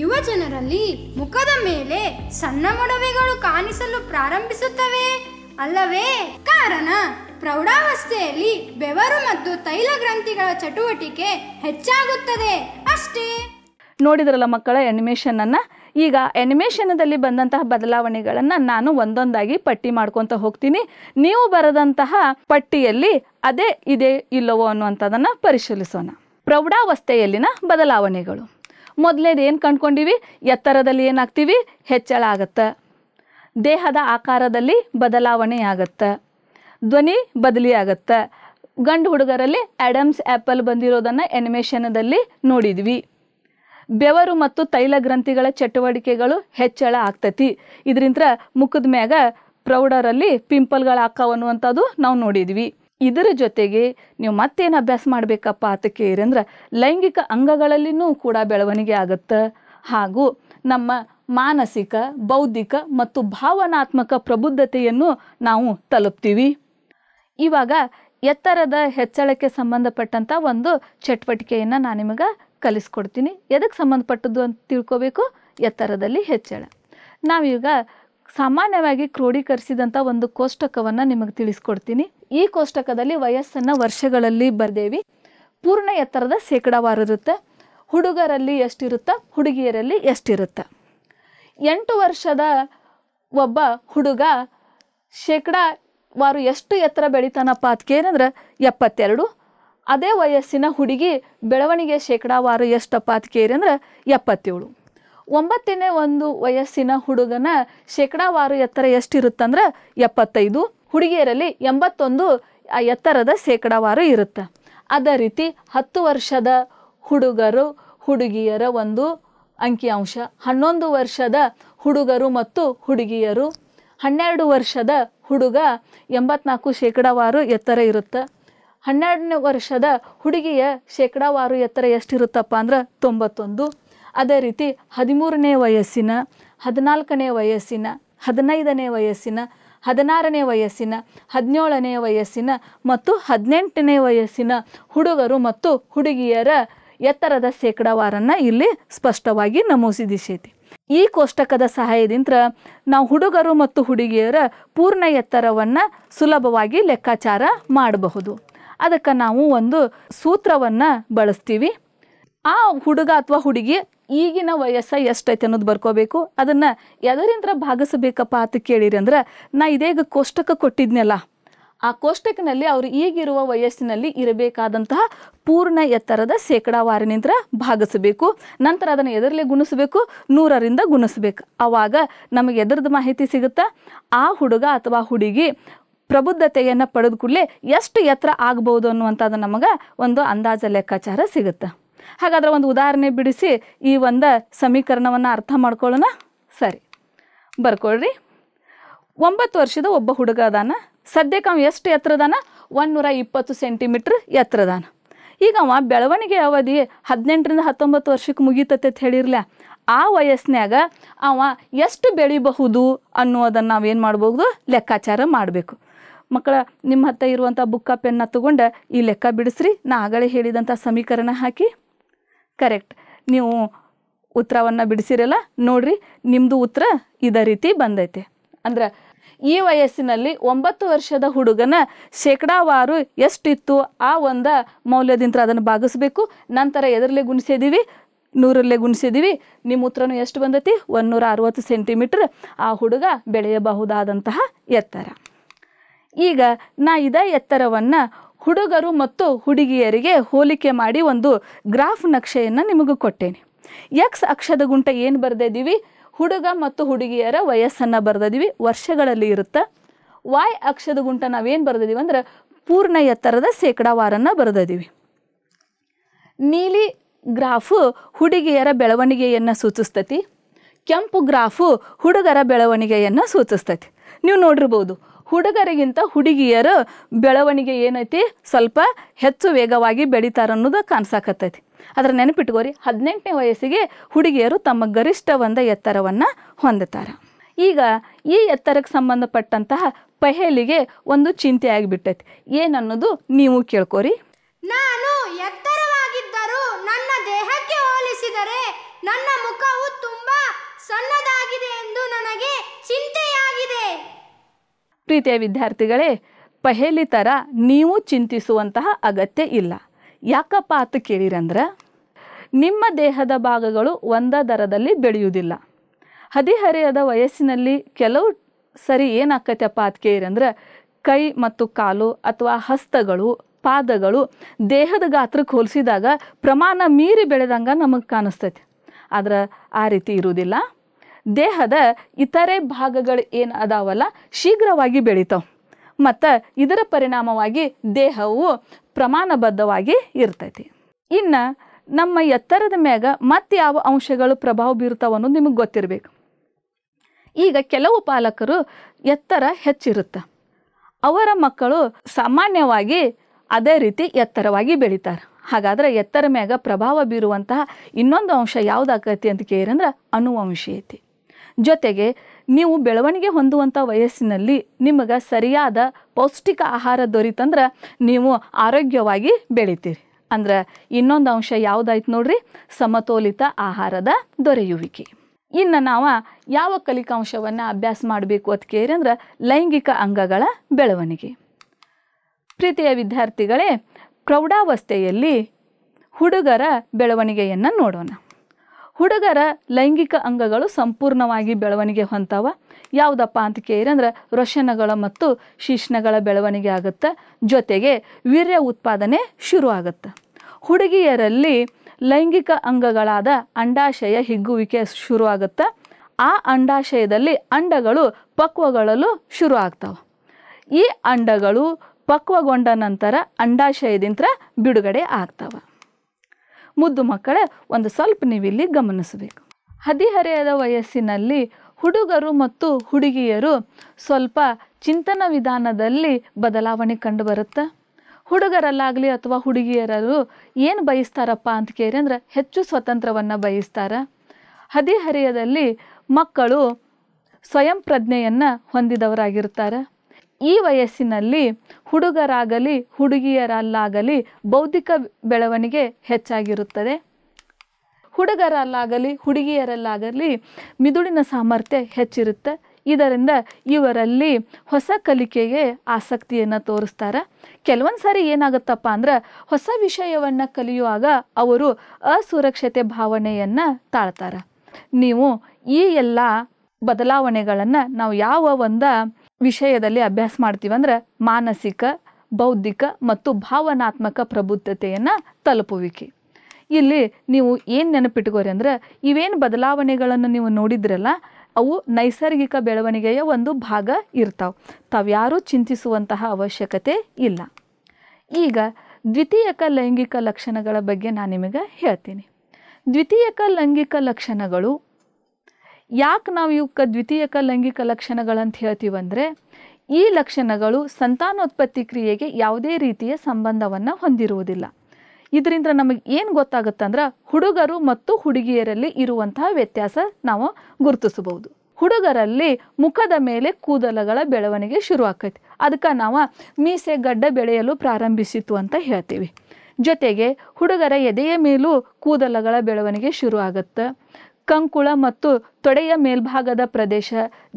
ಯುವ ಜನರಲ್ಲಿ ಮುಖದ ಮೇಲೆ ಸಣ್ಣ ಮೊಡವೆಗಳು ಕಾಣಿಸಲು ಪ್ರಾರಂಭಿಸುತ್ತವೆ ಅಲ್ಲವೇ ಕಾರಣ ಪ್ರೌಢಾವಸ್ಥೆಯಲ್ಲಿ ಬೆವರು ಮತ್ತು ತೈಲ ಗ್ರಂಥಿಗಳ ಚಟುವಟಿಕೆ ಹೆಚ್ಚಾಗುತ್ತದೆ ಅಷ್ಟೇ ನೋಡಿದ್ರಲ್ಲ ಮಕ್ಕಳ ಅನಿಮೇಷನ್ ಅನ್ನ ಈಗ ಎನಿಮೇಷನದಲ್ಲಿ ಬಂದಂತಹ ಬದಲಾವಣೆಗಳನ್ನು ನಾನು ಒಂದೊಂದಾಗಿ ಪಟ್ಟಿ ಮಾಡ್ಕೊತ ಹೋಗ್ತೀನಿ ನೀವು ಬರೆದಂತಹ ಪಟ್ಟಿಯಲ್ಲಿ ಅದೇ ಇದೆ ಇಲ್ಲವೋ ಅನ್ನುವಂಥದ್ದನ್ನು ಪರಿಶೀಲಿಸೋಣ ಪ್ರೌಢಾವಸ್ಥೆಯಲ್ಲಿನ ಬದಲಾವಣೆಗಳು ಮೊದಲೇದು ಏನು ಕಂಡ್ಕೊಂಡಿವಿ ಎತ್ತರದಲ್ಲಿ ಏನಾಗ್ತೀವಿ ಹೆಚ್ಚಳ ಆಗತ್ತೆ ದೇಹದ ಆಕಾರದಲ್ಲಿ ಬದಲಾವಣೆ ಆಗತ್ತೆ ಧ್ವನಿ ಬದಲಿಯಾಗತ್ತೆ ಗಂಡು ಹುಡುಗರಲ್ಲಿ ಆ್ಯಡಮ್ಸ್ ಆ್ಯಪಲ್ ಬಂದಿರೋದನ್ನು ಎನಿಮೇಷನದಲ್ಲಿ ನೋಡಿದ್ವಿ ಬೆವರು ಮತ್ತು ತೈಲ ಗ್ರಂಥಿಗಳ ಚಟುವಟಿಕೆಗಳು ಹೆಚ್ಚಳ ಆಗ್ತತಿ ಇದರಿಂದ ಮುಖದ ಮ್ಯಾಗ ಪ್ರೌಡರಲ್ಲಿ ಪಿಂಪಲ್ಗಳು ಆಕಾವ ಅನ್ನುವಂಥದ್ದು ನಾವು ನೋಡಿದ್ವಿ ಇದರ ಜೊತೆಗೆ ನೀವು ಮತ್ತೇನು ಅಭ್ಯಾಸ ಮಾಡಬೇಕಪ್ಪ ಅಂತ ಕೇರಿಂದ್ರೆ ಲೈಂಗಿಕ ಅಂಗಗಳಲ್ಲಿನೂ ಕೂಡ ಬೆಳವಣಿಗೆ ಆಗುತ್ತೆ ಹಾಗೂ ನಮ್ಮ ಮಾನಸಿಕ ಬೌದ್ಧಿಕ ಮತ್ತು ಭಾವನಾತ್ಮಕ ಪ್ರಬುದ್ಧತೆಯನ್ನು ನಾವು ತಲುಪ್ತೀವಿ ಇವಾಗ ಎತ್ತರದ ಹೆಚ್ಚಳಕ್ಕೆ ಸಂಬಂಧಪಟ್ಟಂಥ ಒಂದು ಚಟುವಟಿಕೆಯನ್ನು ನಾನು ನಿಮಗೆ ಕಲಿಸ್ಕೊಡ್ತೀನಿ ಎದಕ್ಕೆ ಸಂಬಂಧಪಟ್ಟದ್ದು ಅಂತ ತಿಳ್ಕೊಬೇಕು ಎತ್ತರದಲ್ಲಿ ಹೆಚ್ಚಳ ನಾವೀಗ ಸಾಮಾನ್ಯವಾಗಿ ಕ್ರೋಢೀಕರಿಸಿದಂಥ ಒಂದು ಕೋಷ್ಟಕವನ್ನು ನಿಮಗೆ ತಿಳಿಸ್ಕೊಡ್ತೀನಿ ಈ ಕೋಷ್ಟಕದಲ್ಲಿ ವಯಸ್ಸನ್ನು ವರ್ಷಗಳಲ್ಲಿ ಬರ್ದೇವಿ ಪೂರ್ಣ ಎತ್ತರದ ಇರುತ್ತೆ ಹುಡುಗರಲ್ಲಿ ಎಷ್ಟಿರುತ್ತಾ ಹುಡುಗಿಯರಲ್ಲಿ ಎಷ್ಟಿರುತ್ತೆ ಎಂಟು ವರ್ಷದ ಒಬ್ಬ ಹುಡುಗ ಶೇಕಡಾವಾರು ಎಷ್ಟು ಎತ್ತರ ಬೆಳಿತಾನಪ್ಪ ಅದಕ್ಕೆ ಏನಂದ್ರೆ ಎಪ್ಪತ್ತೆರಡು ಅದೇ ವಯಸ್ಸಿನ ಹುಡುಗಿ ಬೆಳವಣಿಗೆ ಶೇಕಡಾವಾರು ಎಷ್ಟಪ್ಪ ಅದಕ್ಕೇರಿ ಅಂದರೆ ಎಪ್ಪತ್ತೇಳು ಒಂಬತ್ತನೇ ಒಂದು ವಯಸ್ಸಿನ ಹುಡುಗನ ಶೇಕಡಾವಾರು ಎತ್ತರ ಎಷ್ಟಿರುತ್ತಂದ್ರೆ ಎಪ್ಪತ್ತೈದು ಹುಡುಗಿಯರಲ್ಲಿ ಎಂಬತ್ತೊಂದು ಎತ್ತರದ ಶೇಕಡಾವಾರು ಇರುತ್ತೆ ಅದೇ ರೀತಿ ಹತ್ತು ವರ್ಷದ ಹುಡುಗರು ಹುಡುಗಿಯರ ಒಂದು ಅಂಕಿಅಂಶ ಹನ್ನೊಂದು ವರ್ಷದ ಹುಡುಗರು ಮತ್ತು ಹುಡುಗಿಯರು ಹನ್ನೆರಡು ವರ್ಷದ ಹುಡುಗ ಎಂಬತ್ನಾಲ್ಕು ಶೇಕಡಾವಾರು ಎತ್ತರ ಇರುತ್ತೆ ಹನ್ನೆರಡನೇ ವರ್ಷದ ಹುಡುಗಿಯ ಶೇಕಡಾವಾರು ಎತ್ತರ ಎಷ್ಟಿರುತ್ತಪ್ಪ ಅಂದ್ರೆ ತೊಂಬತ್ತೊಂದು ಅದೇ ರೀತಿ ಹದಿಮೂರನೇ ವಯಸ್ಸಿನ ಹದಿನಾಲ್ಕನೇ ವಯಸ್ಸಿನ ಹದಿನೈದನೇ ವಯಸ್ಸಿನ ಹದಿನಾರನೇ ವಯಸ್ಸಿನ ಹದಿನೇಳನೇ ವಯಸ್ಸಿನ ಮತ್ತು ಹದಿನೆಂಟನೇ ವಯಸ್ಸಿನ ಹುಡುಗರು ಮತ್ತು ಹುಡುಗಿಯರ ಎತ್ತರದ ಶೇಕಡಾವಾರನ್ನು ಇಲ್ಲಿ ಸ್ಪಷ್ಟವಾಗಿ ನಮೂಸಿದಿಸೈತಿ ಈ ಕೋಷ್ಟಕದ ಸಹಾಯದಿಂದ ನಾವು ಹುಡುಗರು ಮತ್ತು ಹುಡುಗಿಯರ ಪೂರ್ಣ ಎತ್ತರವನ್ನು ಸುಲಭವಾಗಿ ಲೆಕ್ಕಾಚಾರ ಮಾಡಬಹುದು ಅದಕ್ಕೆ ನಾವು ಒಂದು ಸೂತ್ರವನ್ನು ಬಳಸ್ತೀವಿ ಆ ಹುಡುಗ ಅಥವಾ ಹುಡುಗಿ ಈಗಿನ ವಯಸ್ಸ ಎಷ್ಟೈತೆ ಅನ್ನೋದು ಬರ್ಕೋಬೇಕು ಅದನ್ನು ಎದರಿಂದ ಭಾಗಿಸಬೇಕಪ್ಪ ಅಂತ ಕೇಳಿರಿ ಅಂದ್ರೆ ನಾ ಇದೇಗ ಕೋಷ್ಟಕ ಕೊಟ್ಟಿದ್ನಲ್ಲ ಆ ಕೋಷ್ಟಕನಲ್ಲಿ ಅವರು ಈಗಿರುವ ವಯಸ್ಸಿನಲ್ಲಿ ಇರಬೇಕಾದಂತಹ ಪೂರ್ಣ ಎತ್ತರದ ಶೇಕಡಾವಾರಿನಿಂದ ಭಾಗಿಸಬೇಕು ನಂತರ ಅದನ್ನು ಎದರಲ್ಲೇ ಗುಣಿಸಬೇಕು ನೂರರಿಂದ ಗುಣಿಸ್ಬೇಕು ಆವಾಗ ನಮಗೆ ಎದರದ ಮಾಹಿತಿ ಸಿಗುತ್ತಾ ಆ ಹುಡುಗ ಅಥವಾ ಹುಡುಗಿ ಪ್ರಬುದ್ಧತೆಯನ್ನು ಪಡೆದ ಕೂಡಲೇ ಎಷ್ಟು ಎತ್ತರ ಆಗ್ಬೋದು ಅನ್ನುವಂಥದ್ದು ನಮಗೆ ಒಂದು ಅಂದಾಜ ಲೆಕ್ಕಾಚಾರ ಸಿಗುತ್ತೆ ಹಾಗಾದ್ರೆ ಒಂದು ಉದಾಹರಣೆ ಬಿಡಿಸಿ ಈ ಒಂದು ಸಮೀಕರಣವನ್ನು ಅರ್ಥ ಮಾಡ್ಕೊಳ್ಳೋಣ ಸರಿ ಬರ್ಕೊಳ್ರಿ ಒಂಬತ್ತು ವರ್ಷದ ಒಬ್ಬ ಹುಡುಗ ಅದಾನ ಸದ್ಯಕ್ಕೆ ಅವ ಎಷ್ಟು ಎತ್ತರದಾನ ನೂರ ಇಪ್ಪತ್ತು ಸೆಂಟಿಮೀಟ್ರ್ ಎತ್ತರದಾನ ಈಗ ಅವ ಬೆಳವಣಿಗೆ ಅವಧಿ ಹದಿನೆಂಟರಿಂದ ಹತ್ತೊಂಬತ್ತು ವರ್ಷಕ್ಕೆ ಮುಗಿತತೆ ಅಂತ ಹೇಳಿರ್ಲ ಆ ವಯಸ್ಸಿನಾಗ ಅವ ಎಷ್ಟು ಬೆಳಿಬಹುದು ಅನ್ನೋದನ್ನು ನಾವೇನು ಮಾಡ್ಬೋದು ಲೆಕ್ಕಾಚಾರ ಮಾಡಬೇಕು ಮಕ್ಕಳ ನಿಮ್ಮ ಹತ್ತಿ ಇರುವಂಥ ಬುಕ್ಕ ಪೆನ್ನ ತಗೊಂಡು ಈ ಲೆಕ್ಕ ಬಿಡಿಸ್ರಿ ನಾ ಆಗಲೇ ಹೇಳಿದಂಥ ಸಮೀಕರಣ ಹಾಕಿ ಕರೆಕ್ಟ್ ನೀವು ಉತ್ತರವನ್ನು ಬಿಡಿಸಿರಲ್ಲ ನೋಡ್ರಿ ನಿಮ್ಮದು ಉತ್ತರ ಇದೇ ರೀತಿ ಬಂದೈತೆ ಅಂದ್ರೆ ಈ ವಯಸ್ಸಿನಲ್ಲಿ ಒಂಬತ್ತು ವರ್ಷದ ಹುಡುಗನ ಶೇಕಡಾವಾರು ಎಷ್ಟಿತ್ತು ಆ ಒಂದು ಮೌಲ್ಯದಿಂದ ಅದನ್ನು ಭಾಗಿಸ್ಬೇಕು ನಂತರ ಎದರಲ್ಲೇ ಗುಣಿಸಿದ್ದೀವಿ ನೂರಲ್ಲೇ ಗುಣಿಸಿದ್ದೀವಿ ನಿಮ್ಮ ಉತ್ತರನೂ ಎಷ್ಟು ಬಂದೈತಿ ಒನ್ನೂರ ಅರವತ್ತು ಸೆಂಟಿಮೀಟ್ರ್ ಆ ಹುಡುಗ ಬೆಳೆಯಬಹುದಾದಂತಹ ಎತ್ತರ ಈಗ ನಾ ಇದೇ ಎತ್ತರವನ್ನು ಹುಡುಗರು ಮತ್ತು ಹುಡುಗಿಯರಿಗೆ ಹೋಲಿಕೆ ಮಾಡಿ ಒಂದು ಗ್ರಾಫ್ ನಕ್ಷೆಯನ್ನು ನಿಮಗೂ ಕೊಟ್ಟೇನೆ ಎಕ್ಸ್ ಅಕ್ಷದ ಗುಂಟ ಏನು ಬರೆದಿದ್ದೀವಿ ಹುಡುಗ ಮತ್ತು ಹುಡುಗಿಯರ ವಯಸ್ಸನ್ನು ಬರೆದಿದ್ದೀವಿ ವರ್ಷಗಳಲ್ಲಿ ಇರುತ್ತೆ ವಾಯ್ ಅಕ್ಷದ ಗುಂಟ ನಾವೇನು ಬರೆದಿದ್ದೀವಿ ಅಂದ್ರೆ ಪೂರ್ಣ ಎತ್ತರದ ಶೇಕಡಾವಾರನ್ನು ಬರೆದಿದ್ದೀವಿ ನೀಲಿ ಗ್ರಾಫು ಹುಡುಗಿಯರ ಬೆಳವಣಿಗೆಯನ್ನು ಸೂಚಿಸ್ತತಿ ಕೆಂಪು ಗ್ರಾಫು ಹುಡುಗರ ಬೆಳವಣಿಗೆಯನ್ನು ಸೂಚಿಸ್ತತಿ ನೀವು ನೋಡಿರ್ಬೋದು ಹುಡುಗರಿಗಿಂತ ಹುಡುಗಿಯರು ಬೆಳವಣಿಗೆ ಏನೈತಿ ಸ್ವಲ್ಪ ಹೆಚ್ಚು ವೇಗವಾಗಿ ಬೆಳೀತಾರೆ ಅನ್ನೋದು ಕಾಣಿಸಾಕತ್ತೈತಿ ಅದರ ನೆನಪಿಟ್ಕೋರಿ ಹದಿನೆಂಟನೇ ವಯಸ್ಸಿಗೆ ಹುಡುಗಿಯರು ತಮ್ಮ ಗರಿಷ್ಠ ಎತ್ತರವನ್ನು ಹೊಂದುತ್ತಾರೆ ಈಗ ಈ ಎತ್ತರಕ್ಕೆ ಸಂಬಂಧಪಟ್ಟಂತಹ ಪಹೇಲಿಗೆ ಒಂದು ಚಿಂತೆ ಆಗಿಬಿಟ್ಟೈತಿ ಏನನ್ನೋದು ನೀವು ಕೇಳ್ಕೋರಿ ನಾನು ಎತ್ತರವಾಗಿದ್ದರೂ ನನ್ನ ದೇಹಕ್ಕೆ ಹೋಲಿಸಿದರೆ ನನ್ನ ಮುಖವು ತುಂಬಾ ಸಣ್ಣದಾಗಿದೆ ಎಂದು ನನಗೆ ಚಿಂತೆಯಾಗಿದೆ ಪ್ರೀತಿಯ ವಿದ್ಯಾರ್ಥಿಗಳೇ ಪಹೇಲಿ ಥರ ನೀವು ಚಿಂತಿಸುವಂತಹ ಅಗತ್ಯ ಇಲ್ಲ ಯಾಕಪ್ಪ ಅಂತ ಕೇಳಿರಂದ್ರೆ ನಿಮ್ಮ ದೇಹದ ಭಾಗಗಳು ಒಂದ ದರದಲ್ಲಿ ಬೆಳೆಯುವುದಿಲ್ಲ ಹದಿಹರೆಯದ ವಯಸ್ಸಿನಲ್ಲಿ ಕೆಲವು ಸರಿ ಏನಾಕತ್ತಪ್ಪ ಅಂತ ಕೇಳಿರಂದ್ರೆ ಕೈ ಮತ್ತು ಕಾಲು ಅಥವಾ ಹಸ್ತಗಳು ಪಾದಗಳು ದೇಹದ ಗಾತ್ರಕ್ಕೆ ಹೋಲಿಸಿದಾಗ ಪ್ರಮಾಣ ಮೀರಿ ಬೆಳೆದಂಗೆ ನಮಗೆ ಕಾಣಿಸ್ತೈತಿ ಆದ್ರೆ ಆ ರೀತಿ ಇರುವುದಿಲ್ಲ ದೇಹದ ಇತರೆ ಭಾಗಗಳು ಏನು ಅದಾವಲ್ಲ ಶೀಘ್ರವಾಗಿ ಬೆಳೀತಾವ ಮತ್ತು ಇದರ ಪರಿಣಾಮವಾಗಿ ದೇಹವು ಪ್ರಮಾಣಬದ್ಧವಾಗಿ ಇರ್ತೈತಿ ಇನ್ನು ನಮ್ಮ ಎತ್ತರದ ಮ್ಯಾಗ ಮತ್ತೆ ಯಾವ ಅಂಶಗಳು ಪ್ರಭಾವ ಬೀರ್ತಾವ ಅನ್ನೋದು ನಿಮಗೆ ಗೊತ್ತಿರಬೇಕು ಈಗ ಕೆಲವು ಪಾಲಕರು ಎತ್ತರ ಹೆಚ್ಚಿರುತ್ತೆ ಅವರ ಮಕ್ಕಳು ಸಾಮಾನ್ಯವಾಗಿ ಅದೇ ರೀತಿ ಎತ್ತರವಾಗಿ ಬೆಳೀತಾರೆ ಹಾಗಾದ್ರೆ ಎತ್ತರ ಮ್ಯಾಗ ಪ್ರಭಾವ ಬೀರುವಂತಹ ಇನ್ನೊಂದು ಅಂಶ ಯಾವುದಾಗೈತಿ ಅಂತ ಕೇಳಿರಂದ್ರೆ ಅನುವಂಶೀಯತೆ ಜೊತೆಗೆ ನೀವು ಬೆಳವಣಿಗೆ ಹೊಂದುವಂಥ ವಯಸ್ಸಿನಲ್ಲಿ ನಿಮಗೆ ಸರಿಯಾದ ಪೌಷ್ಟಿಕ ಆಹಾರ ದೊರೀತಂದ್ರೆ ನೀವು ಆರೋಗ್ಯವಾಗಿ ಬೆಳಿತೀರಿ ಅಂದ್ರೆ ಇನ್ನೊಂದು ಅಂಶ ಯಾವುದಾಯ್ತು ನೋಡ್ರಿ ಸಮತೋಲಿತ ಆಹಾರದ ದೊರೆಯುವಿಕೆ ಇನ್ನು ನಾವು ಯಾವ ಕಲಿಕಾಂಶವನ್ನು ಅಭ್ಯಾಸ ಮಾಡಬೇಕು ಅಂತ ಕೇಳಿ ಅಂದ್ರೆ ಲೈಂಗಿಕ ಅಂಗಗಳ ಬೆಳವಣಿಗೆ ಪ್ರೀತಿಯ ವಿದ್ಯಾರ್ಥಿಗಳೇ ಪ್ರೌಢಾವಸ್ಥೆಯಲ್ಲಿ ಹುಡುಗರ ಬೆಳವಣಿಗೆಯನ್ನು ನೋಡೋಣ ಹುಡುಗರ ಲೈಂಗಿಕ ಅಂಗಗಳು ಸಂಪೂರ್ಣವಾಗಿ ಬೆಳವಣಿಗೆ ಹೊಂತಾವ ಯಾವುದಪ್ಪ ಅಂತ ಕೇಳಿದ್ರೆ ರೋಶನಗಳ ಮತ್ತು ಶಿಶ್ನಗಳ ಬೆಳವಣಿಗೆ ಆಗುತ್ತೆ ಜೊತೆಗೆ ವೀರ್ಯ ಉತ್ಪಾದನೆ ಶುರು ಆಗುತ್ತೆ ಹುಡುಗಿಯರಲ್ಲಿ ಲೈಂಗಿಕ ಅಂಗಗಳಾದ ಅಂಡಾಶಯ ಹಿಗ್ಗುವಿಕೆ ಶುರು ಆಗುತ್ತೆ ಆ ಅಂಡಾಶಯದಲ್ಲಿ ಅಂಡಗಳು ಪಕ್ವಗೊಳ್ಳಲು ಶುರು ಆಗ್ತಾವೆ ಈ ಅಂಡಗಳು ಪಕ್ವಗೊಂಡ ನಂತರ ಅಂಡಾಶಯದಿಂದ ಬಿಡುಗಡೆ ಆಗ್ತವೆ ಮುದ್ದು ಮಕ್ಕಳ ಒಂದು ಸ್ವಲ್ಪ ನೀವಿಲ್ಲಿ ಗಮನಿಸಬೇಕು ಹದಿಹರೆಯದ ವಯಸ್ಸಿನಲ್ಲಿ ಹುಡುಗರು ಮತ್ತು ಹುಡುಗಿಯರು ಸ್ವಲ್ಪ ಚಿಂತನ ವಿಧಾನದಲ್ಲಿ ಬದಲಾವಣೆ ಕಂಡುಬರುತ್ತೆ ಹುಡುಗರಲ್ಲಾಗಲಿ ಅಥವಾ ಹುಡುಗಿಯರಲ್ಲೂ ಏನು ಬಯಸ್ತಾರಪ್ಪ ಅಂತ ಕೇಳಿ ಅಂದರೆ ಹೆಚ್ಚು ಸ್ವತಂತ್ರವನ್ನು ಬಯಸ್ತಾರೆ ಹದಿಹರೆಯದಲ್ಲಿ ಮಕ್ಕಳು ಸ್ವಯಂ ಪ್ರಜ್ಞೆಯನ್ನು ಹೊಂದಿದವರಾಗಿರ್ತಾರೆ ಈ ವಯಸ್ಸಿನಲ್ಲಿ ಹುಡುಗರಾಗಲಿ ಹುಡುಗಿಯರಲ್ಲಾಗಲಿ ಬೌದ್ಧಿಕ ಬೆಳವಣಿಗೆ ಹೆಚ್ಚಾಗಿರುತ್ತದೆ ಹುಡುಗರಲ್ಲಾಗಲಿ ಹುಡುಗಿಯರಲ್ಲಾಗಲಿ ಮಿದುಳಿನ ಸಾಮರ್ಥ್ಯ ಹೆಚ್ಚಿರುತ್ತೆ ಇದರಿಂದ ಇವರಲ್ಲಿ ಹೊಸ ಕಲಿಕೆಗೆ ಆಸಕ್ತಿಯನ್ನು ತೋರಿಸ್ತಾರೆ ಕೆಲವೊಂದು ಸಾರಿ ಏನಾಗುತ್ತಪ್ಪ ಅಂದ್ರೆ ಹೊಸ ವಿಷಯವನ್ನು ಕಲಿಯುವಾಗ ಅವರು ಅಸುರಕ್ಷತೆ ಭಾವನೆಯನ್ನು ತಾಳ್ತಾರೆ ನೀವು ಈ ಎಲ್ಲ ಬದಲಾವಣೆಗಳನ್ನು ನಾವು ಯಾವ ಒಂದು ವಿಷಯದಲ್ಲಿ ಅಭ್ಯಾಸ ಮಾಡ್ತೀವಂದ್ರೆ ಮಾನಸಿಕ ಬೌದ್ಧಿಕ ಮತ್ತು ಭಾವನಾತ್ಮಕ ಪ್ರಬುದ್ಧತೆಯನ್ನು ತಲುಪುವಿಕೆ ಇಲ್ಲಿ ನೀವು ಏನು ನೆನಪಿಟ್ಕೋರಿ ಅಂದರೆ ಇವೇನು ಬದಲಾವಣೆಗಳನ್ನು ನೀವು ನೋಡಿದ್ರಲ್ಲ ಅವು ನೈಸರ್ಗಿಕ ಬೆಳವಣಿಗೆಯ ಒಂದು ಭಾಗ ಇರ್ತಾವೆ ತಾವ್ಯಾರೂ ಚಿಂತಿಸುವಂತಹ ಅವಶ್ಯಕತೆ ಇಲ್ಲ ಈಗ ದ್ವಿತೀಯಕ ಲೈಂಗಿಕ ಲಕ್ಷಣಗಳ ಬಗ್ಗೆ ನಾನು ನಿಮಗೆ ಹೇಳ್ತೀನಿ ದ್ವಿತೀಯಕ ಲೈಂಗಿಕ ಲಕ್ಷಣಗಳು ಯಾಕೆ ನಾವು ಇವಕ್ಕೆ ದ್ವಿತೀಯಕ ಲೈಂಗಿಕ ಲಕ್ಷಣಗಳಂತ ಹೇಳ್ತೀವಂದರೆ ಈ ಲಕ್ಷಣಗಳು ಸಂತಾನೋತ್ಪತ್ತಿ ಕ್ರಿಯೆಗೆ ಯಾವುದೇ ರೀತಿಯ ಸಂಬಂಧವನ್ನು ಹೊಂದಿರುವುದಿಲ್ಲ ಇದರಿಂದ ನಮಗೆ ಏನು ಗೊತ್ತಾಗುತ್ತಂದ್ರೆ ಹುಡುಗರು ಮತ್ತು ಹುಡುಗಿಯರಲ್ಲಿ ಇರುವಂತಹ ವ್ಯತ್ಯಾಸ ನಾವು ಗುರುತಿಸಬಹುದು ಹುಡುಗರಲ್ಲಿ ಮುಖದ ಮೇಲೆ ಕೂದಲಗಳ ಬೆಳವಣಿಗೆ ಶುರು ಆಕೈತಿ ಅದಕ್ಕೆ ನಾವು ಮೀಸೆ ಗಡ್ಡ ಬೆಳೆಯಲು ಪ್ರಾರಂಭಿಸಿತು ಅಂತ ಹೇಳ್ತೀವಿ ಜೊತೆಗೆ ಹುಡುಗರ ಎದೆಯ ಮೇಲೂ ಕೂದಲಗಳ ಬೆಳವಣಿಗೆ ಶುರು ಆಗುತ್ತೆ ಕಂಕುಳ ಮತ್ತು ತೊಡೆಯ ಮೇಲ್ಭಾಗದ ಪ್ರದೇಶ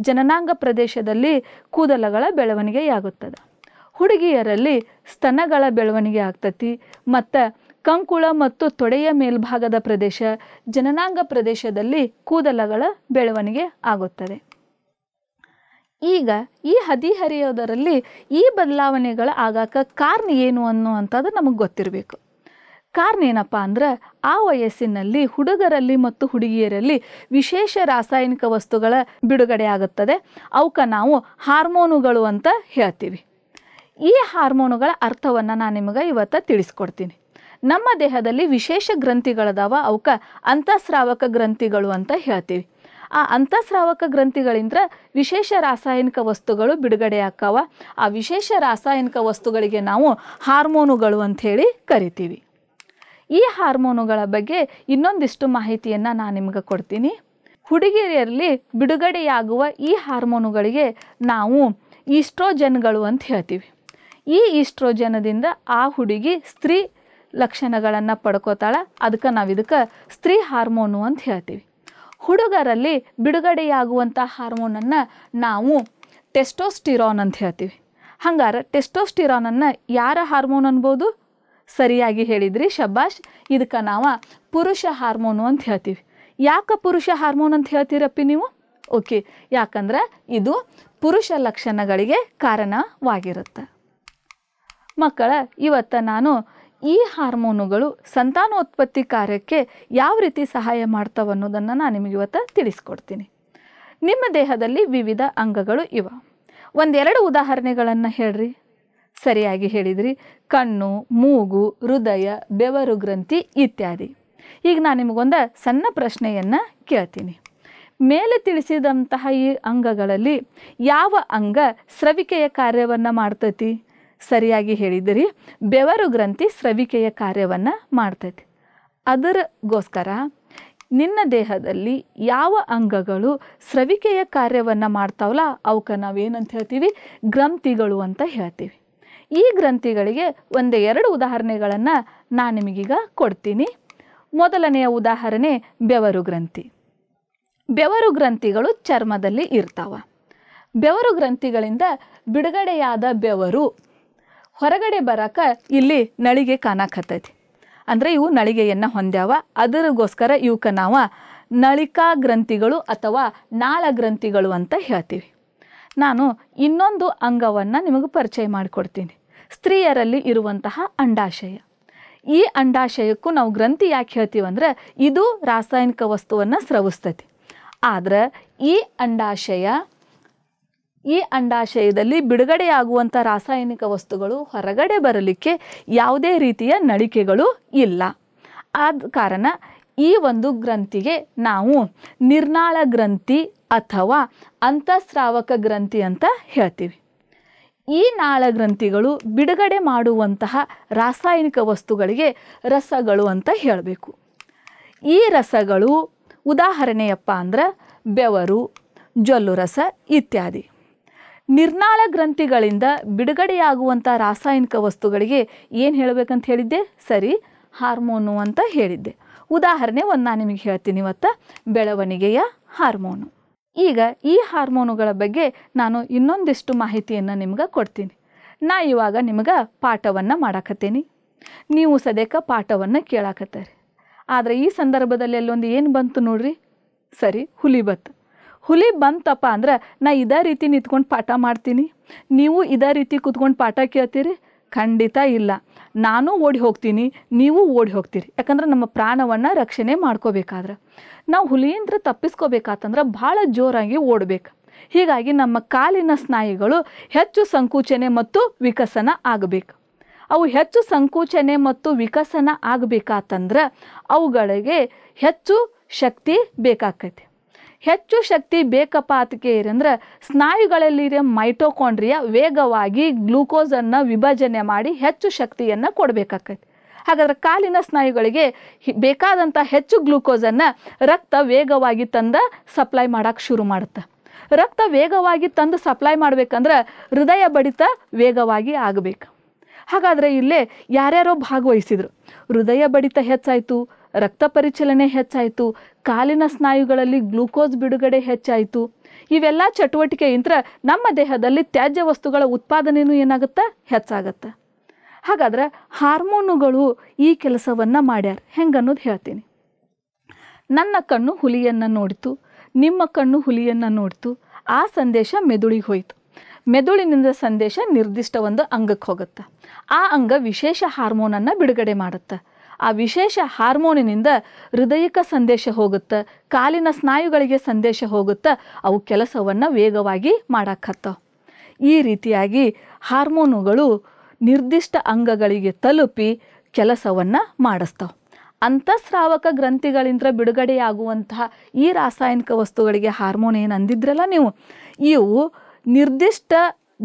ಜನನಾಂಗ ಪ್ರದೇಶದಲ್ಲಿ ಕೂದಲಗಳ ಬೆಳವಣಿಗೆಯಾಗುತ್ತದೆ ಹುಡುಗಿಯರಲ್ಲಿ ಸ್ತನಗಳ ಬೆಳವಣಿಗೆ ಆಗ್ತತಿ ಮತ್ತು ಕಂಕುಳ ಮತ್ತು ತೊಡೆಯ ಮೇಲ್ಭಾಗದ ಪ್ರದೇಶ ಜನನಾಂಗ ಪ್ರದೇಶದಲ್ಲಿ ಕೂದಲಗಳ ಬೆಳವಣಿಗೆ ಆಗುತ್ತದೆ ಈಗ ಈ ಹದಿಹರಿಯೋದರಲ್ಲಿ ಈ ಬದಲಾವಣೆಗಳ ಆಗಾಕ ಕಾರಣ ಏನು ಅನ್ನುವಂಥದ್ದು ನಮಗೆ ಗೊತ್ತಿರಬೇಕು ಕಾರಣ ಏನಪ್ಪ ಅಂದ್ರೆ ಆ ವಯಸ್ಸಿನಲ್ಲಿ ಹುಡುಗರಲ್ಲಿ ಮತ್ತು ಹುಡುಗಿಯರಲ್ಲಿ ವಿಶೇಷ ರಾಸಾಯನಿಕ ವಸ್ತುಗಳ ಬಿಡುಗಡೆ ಆಗುತ್ತದೆ ಅವಕ್ಕೆ ನಾವು ಹಾರ್ಮೋನುಗಳು ಅಂತ ಹೇಳ್ತೀವಿ ಈ ಹಾರ್ಮೋನುಗಳ ಅರ್ಥವನ್ನು ನಾನು ನಿಮಗೆ ಇವತ್ತು ತಿಳಿಸ್ಕೊಡ್ತೀನಿ ನಮ್ಮ ದೇಹದಲ್ಲಿ ವಿಶೇಷ ಗ್ರಂಥಿಗಳದಾವ ಅವಕ್ಕೆ ಅಂತಃಸ್ರಾವಕ ಗ್ರಂಥಿಗಳು ಅಂತ ಹೇಳ್ತೀವಿ ಆ ಅಂತಃಸ್ರಾವಕ ಗ್ರಂಥಿಗಳಿಂದ ವಿಶೇಷ ರಾಸಾಯನಿಕ ವಸ್ತುಗಳು ಬಿಡುಗಡೆ ಆಕ್ಕವ ಆ ವಿಶೇಷ ರಾಸಾಯನಿಕ ವಸ್ತುಗಳಿಗೆ ನಾವು ಹಾರ್ಮೋನುಗಳು ಅಂಥೇಳಿ ಕರಿತೀವಿ ಈ ಹಾರ್ಮೋನುಗಳ ಬಗ್ಗೆ ಇನ್ನೊಂದಿಷ್ಟು ಮಾಹಿತಿಯನ್ನು ನಾನು ನಿಮಗೆ ಕೊಡ್ತೀನಿ ಹುಡುಗಿಯರಲ್ಲಿ ಬಿಡುಗಡೆಯಾಗುವ ಈ ಹಾರ್ಮೋನುಗಳಿಗೆ ನಾವು ಈಸ್ಟ್ರೋಜನ್ಗಳು ಅಂತ ಹೇಳ್ತೀವಿ ಈ ಈಸ್ಟ್ರೋಜನದಿಂದ ಆ ಹುಡುಗಿ ಸ್ತ್ರೀ ಲಕ್ಷಣಗಳನ್ನು ಪಡ್ಕೋತಾಳೆ ಅದಕ್ಕೆ ನಾವು ಇದಕ್ಕೆ ಸ್ತ್ರೀ ಹಾರ್ಮೋನು ಅಂತ ಹೇಳ್ತೀವಿ ಹುಡುಗರಲ್ಲಿ ಬಿಡುಗಡೆಯಾಗುವಂಥ ಹಾರ್ಮೋನನ್ನು ನಾವು ಟೆಸ್ಟೋಸ್ಟಿರಾನ್ ಅಂತ ಹೇಳ್ತೀವಿ ಹಂಗಾರೆ ಟೆಸ್ಟೋಸ್ಟಿರಾನನ್ನು ಯಾರ ಹಾರ್ಮೋನ್ ಅನ್ಬೋದು ಸರಿಯಾಗಿ ಹೇಳಿದ್ರಿ ಶಬಾಷ್ ಇದಕ್ಕೆ ನಾವು ಪುರುಷ ಹಾರ್ಮೋನು ಅಂತ ಹೇಳ್ತೀವಿ ಯಾಕೆ ಪುರುಷ ಹಾರ್ಮೋನ್ ಅಂತ ಹೇಳ್ತೀರಪ್ಪಿ ನೀವು ಓಕೆ ಯಾಕಂದ್ರೆ ಇದು ಪುರುಷ ಲಕ್ಷಣಗಳಿಗೆ ಕಾರಣವಾಗಿರುತ್ತೆ ಮಕ್ಕಳ ಇವತ್ತು ನಾನು ಈ ಹಾರ್ಮೋನುಗಳು ಸಂತಾನೋತ್ಪತ್ತಿ ಕಾರ್ಯಕ್ಕೆ ಯಾವ ರೀತಿ ಸಹಾಯ ಮಾಡ್ತಾವೆ ಅನ್ನೋದನ್ನು ನಾನು ನಿಮಗೆ ಇವತ್ತು ತಿಳಿಸ್ಕೊಡ್ತೀನಿ ನಿಮ್ಮ ದೇಹದಲ್ಲಿ ವಿವಿಧ ಅಂಗಗಳು ಇವೆ ಒಂದೆರಡು ಉದಾಹರಣೆಗಳನ್ನು ಹೇಳ್ರಿ ಸರಿಯಾಗಿ ಹೇಳಿದ್ರಿ ಕಣ್ಣು ಮೂಗು ಹೃದಯ ಬೆವರು ಗ್ರಂಥಿ ಇತ್ಯಾದಿ ಈಗ ನಾನು ನಿಮಗೊಂದು ಸಣ್ಣ ಪ್ರಶ್ನೆಯನ್ನು ಕೇಳ್ತೀನಿ ಮೇಲೆ ತಿಳಿಸಿದಂತಹ ಈ ಅಂಗಗಳಲ್ಲಿ ಯಾವ ಅಂಗ ಸ್ರವಿಕೆಯ ಕಾರ್ಯವನ್ನು ಮಾಡ್ತತಿ ಸರಿಯಾಗಿ ಹೇಳಿದ್ರಿ ಬೆವರು ಗ್ರಂಥಿ ಸ್ರವಿಕೆಯ ಕಾರ್ಯವನ್ನು ಮಾಡ್ತೈತಿ ಅದರಗೋಸ್ಕರ ನಿನ್ನ ದೇಹದಲ್ಲಿ ಯಾವ ಅಂಗಗಳು ಸ್ರವಿಕೆಯ ಕಾರ್ಯವನ್ನು ಮಾಡ್ತಾವಲ್ಲ ಅವಕ್ಕೆ ನಾವೇನಂತ ಹೇಳ್ತೀವಿ ಗ್ರಂಥಿಗಳು ಅಂತ ಹೇಳ್ತೀವಿ ಈ ಗ್ರಂಥಿಗಳಿಗೆ ಒಂದು ಎರಡು ಉದಾಹರಣೆಗಳನ್ನು ನಾನು ನಿಮಗೀಗ ಕೊಡ್ತೀನಿ ಮೊದಲನೆಯ ಉದಾಹರಣೆ ಬೆವರು ಗ್ರಂಥಿ ಬೆವರು ಗ್ರಂಥಿಗಳು ಚರ್ಮದಲ್ಲಿ ಇರ್ತಾವ ಬೆವರು ಗ್ರಂಥಿಗಳಿಂದ ಬಿಡುಗಡೆಯಾದ ಬೆವರು ಹೊರಗಡೆ ಬರಕ ಇಲ್ಲಿ ನಳಿಗೆ ಕಾಣಕತ್ತೈತಿ ಅಂದರೆ ಇವು ನಳಿಗೆಯನ್ನು ಹೊಂದ್ಯಾವ ಅದರಗೋಸ್ಕರ ಇವಕ್ಕೆ ನಾವು ನಳಿಕಾ ಗ್ರಂಥಿಗಳು ಅಥವಾ ನಾಳ ಗ್ರಂಥಿಗಳು ಅಂತ ಹೇಳ್ತೀವಿ ನಾನು ಇನ್ನೊಂದು ಅಂಗವನ್ನು ನಿಮಗೆ ಪರಿಚಯ ಮಾಡಿಕೊಡ್ತೀನಿ ಸ್ತ್ರೀಯರಲ್ಲಿ ಇರುವಂತಹ ಅಂಡಾಶಯ ಈ ಅಂಡಾಶಯಕ್ಕೂ ನಾವು ಗ್ರಂಥಿ ಯಾಕೆ ಹೇಳ್ತೀವಂದ್ರೆ ಇದು ರಾಸಾಯನಿಕ ವಸ್ತುವನ್ನು ಸ್ರವಿಸ್ತೈತಿ ಆದರೆ ಈ ಅಂಡಾಶಯ ಈ ಅಂಡಾಶಯದಲ್ಲಿ ಬಿಡುಗಡೆಯಾಗುವಂಥ ರಾಸಾಯನಿಕ ವಸ್ತುಗಳು ಹೊರಗಡೆ ಬರಲಿಕ್ಕೆ ಯಾವುದೇ ರೀತಿಯ ನಳಿಕೆಗಳು ಇಲ್ಲ ಆದ ಕಾರಣ ಈ ಒಂದು ಗ್ರಂಥಿಗೆ ನಾವು ನಿರ್ನಾಳ ಗ್ರಂಥಿ ಅಥವಾ ಅಂತಃಸ್ರಾವಕ ಗ್ರಂಥಿ ಅಂತ ಹೇಳ್ತೀವಿ ಈ ನಾಳ ಗ್ರಂಥಿಗಳು ಬಿಡುಗಡೆ ಮಾಡುವಂತಹ ರಾಸಾಯನಿಕ ವಸ್ತುಗಳಿಗೆ ರಸಗಳು ಅಂತ ಹೇಳಬೇಕು ಈ ರಸಗಳು ಉದಾಹರಣೆಯಪ್ಪ ಅಂದ್ರೆ ಬೆವರು ಜೊಲ್ಲು ರಸ ಇತ್ಯಾದಿ ನಿರ್ನಾಳ ಗ್ರಂಥಿಗಳಿಂದ ಬಿಡುಗಡೆಯಾಗುವಂಥ ರಾಸಾಯನಿಕ ವಸ್ತುಗಳಿಗೆ ಏನು ಹೇಳಬೇಕಂತ ಹೇಳಿದ್ದೆ ಸರಿ ಹಾರ್ಮೋನು ಅಂತ ಹೇಳಿದ್ದೆ ಉದಾಹರಣೆ ಒಂದು ನಾನು ನಿಮಗೆ ಹೇಳ್ತೀನಿ ಇವತ್ತು ಬೆಳವಣಿಗೆಯ ಹಾರ್ಮೋನು ಈಗ ಈ ಹಾರ್ಮೋನುಗಳ ಬಗ್ಗೆ ನಾನು ಇನ್ನೊಂದಿಷ್ಟು ಮಾಹಿತಿಯನ್ನು ನಿಮ್ಗೆ ಕೊಡ್ತೀನಿ ನಾ ಇವಾಗ ನಿಮ್ಗೆ ಪಾಠವನ್ನು ಮಾಡಾಕತ್ತೀನಿ ನೀವು ಸದ್ಯಕ್ಕೆ ಪಾಠವನ್ನು ಕೇಳಾಕತ್ತೀರಿ ಆದರೆ ಈ ಸಂದರ್ಭದಲ್ಲಿ ಅಲ್ಲೊಂದು ಏನು ಬಂತು ನೋಡ್ರಿ ಸರಿ ಹುಲಿ ಬಂತು ಹುಲಿ ಬಂತಪ್ಪ ಅಂದ್ರೆ ನಾ ಇದೇ ರೀತಿ ನಿಂತ್ಕೊಂಡು ಪಾಠ ಮಾಡ್ತೀನಿ ನೀವು ಇದೇ ರೀತಿ ಕೂತ್ಕೊಂಡು ಪಾಠ ಕೇಳ್ತೀರಿ ಖಂಡಿತ ಇಲ್ಲ ನಾನು ಓಡಿ ಹೋಗ್ತೀನಿ ನೀವು ಓಡಿ ಹೋಗ್ತೀರಿ ಯಾಕಂದ್ರೆ ನಮ್ಮ ಪ್ರಾಣವನ್ನು ರಕ್ಷಣೆ ಮಾಡ್ಕೋಬೇಕಾದ್ರೆ ನಾವು ಹುಲಿಯಿಂದ ತಪ್ಪಿಸ್ಕೋಬೇಕಾತಂದ್ರೆ ಭಾಳ ಜೋರಾಗಿ ಓಡಬೇಕು ಹೀಗಾಗಿ ನಮ್ಮ ಕಾಲಿನ ಸ್ನಾಯುಗಳು ಹೆಚ್ಚು ಸಂಕೋಚನೆ ಮತ್ತು ವಿಕಸನ ಆಗಬೇಕು ಅವು ಹೆಚ್ಚು ಸಂಕೋಚನೆ ಮತ್ತು ವಿಕಸನ ಆಗಬೇಕಾತಂದ್ರೆ ಅವುಗಳಿಗೆ ಹೆಚ್ಚು ಶಕ್ತಿ ಬೇಕಾಕೈತಿ ಹೆಚ್ಚು ಶಕ್ತಿ ಬೇಕಪ್ಪ ಅದಕ್ಕೆ ಏನಂದ್ರೆ ಸ್ನಾಯುಗಳಲ್ಲಿರ ಮೈಟೋಕಾಂಡ್ರಿಯ ವೇಗವಾಗಿ ಗ್ಲೂಕೋಸನ್ನು ವಿಭಜನೆ ಮಾಡಿ ಹೆಚ್ಚು ಶಕ್ತಿಯನ್ನು ಕೊಡಬೇಕಾಗ್ತೈತಿ ಹಾಗಾದ್ರೆ ಕಾಲಿನ ಸ್ನಾಯುಗಳಿಗೆ ಬೇಕಾದಂಥ ಹೆಚ್ಚು ಗ್ಲೂಕೋಸನ್ನು ರಕ್ತ ವೇಗವಾಗಿ ತಂದ ಸಪ್ಲೈ ಮಾಡೋಕ್ಕೆ ಶುರು ಮಾಡುತ್ತೆ ರಕ್ತ ವೇಗವಾಗಿ ತಂದು ಸಪ್ಲೈ ಮಾಡಬೇಕಂದ್ರೆ ಹೃದಯ ಬಡಿತ ವೇಗವಾಗಿ ಆಗಬೇಕು ಹಾಗಾದರೆ ಇಲ್ಲೇ ಯಾರ್ಯಾರೋ ಭಾಗವಹಿಸಿದರು ಹೃದಯ ಬಡಿತ ಹೆಚ್ಚಾಯಿತು ರಕ್ತ ಪರಿಚಲನೆ ಹೆಚ್ಚಾಯಿತು ಕಾಲಿನ ಸ್ನಾಯುಗಳಲ್ಲಿ ಗ್ಲೂಕೋಸ್ ಬಿಡುಗಡೆ ಹೆಚ್ಚಾಯಿತು ಇವೆಲ್ಲ ಚಟುವಟಿಕೆಯಿಂದ ನಮ್ಮ ದೇಹದಲ್ಲಿ ತ್ಯಾಜ್ಯ ವಸ್ತುಗಳ ಉತ್ಪಾದನೆಯೂ ಏನಾಗುತ್ತೆ ಹೆಚ್ಚಾಗತ್ತೆ ಹಾಗಾದ್ರೆ ಹಾರ್ಮೋನುಗಳು ಈ ಕೆಲಸವನ್ನು ಮಾಡ್ಯಾರ ಹೆಂಗನ್ನೋದು ಹೇಳ್ತೀನಿ ನನ್ನ ಕಣ್ಣು ಹುಲಿಯನ್ನು ನೋಡಿತು ನಿಮ್ಮ ಕಣ್ಣು ಹುಲಿಯನ್ನು ನೋಡಿತು ಆ ಸಂದೇಶ ಮೆದುಳಿಗೆ ಹೋಯಿತು ಮೆದುಳಿನಿಂದ ಸಂದೇಶ ನಿರ್ದಿಷ್ಟ ಒಂದು ಅಂಗಕ್ಕೆ ಹೋಗುತ್ತೆ ಆ ಅಂಗ ವಿಶೇಷ ಹಾರ್ಮೋನನ್ನು ಬಿಡುಗಡೆ ಮಾಡುತ್ತೆ ಆ ವಿಶೇಷ ಹಾರ್ಮೋನಿನಿಂದ ಹೃದಯಕ್ಕೆ ಸಂದೇಶ ಹೋಗುತ್ತೆ ಕಾಲಿನ ಸ್ನಾಯುಗಳಿಗೆ ಸಂದೇಶ ಹೋಗುತ್ತೆ ಅವು ಕೆಲಸವನ್ನು ವೇಗವಾಗಿ ಮಾಡೋಕ್ಕತ್ತವು ಈ ರೀತಿಯಾಗಿ ಹಾರ್ಮೋನುಗಳು ನಿರ್ದಿಷ್ಟ ಅಂಗಗಳಿಗೆ ತಲುಪಿ ಕೆಲಸವನ್ನು ಮಾಡಿಸ್ತವೆ ಅಂತಃಸ್ರಾವಕ ಗ್ರಂಥಿಗಳಿಂದ ಬಿಡುಗಡೆಯಾಗುವಂತಹ ಈ ರಾಸಾಯನಿಕ ವಸ್ತುಗಳಿಗೆ ಹಾರ್ಮೋನ್ ಏನು ಅಂದಿದ್ರಲ್ಲ ನೀವು ಇವು ನಿರ್ದಿಷ್ಟ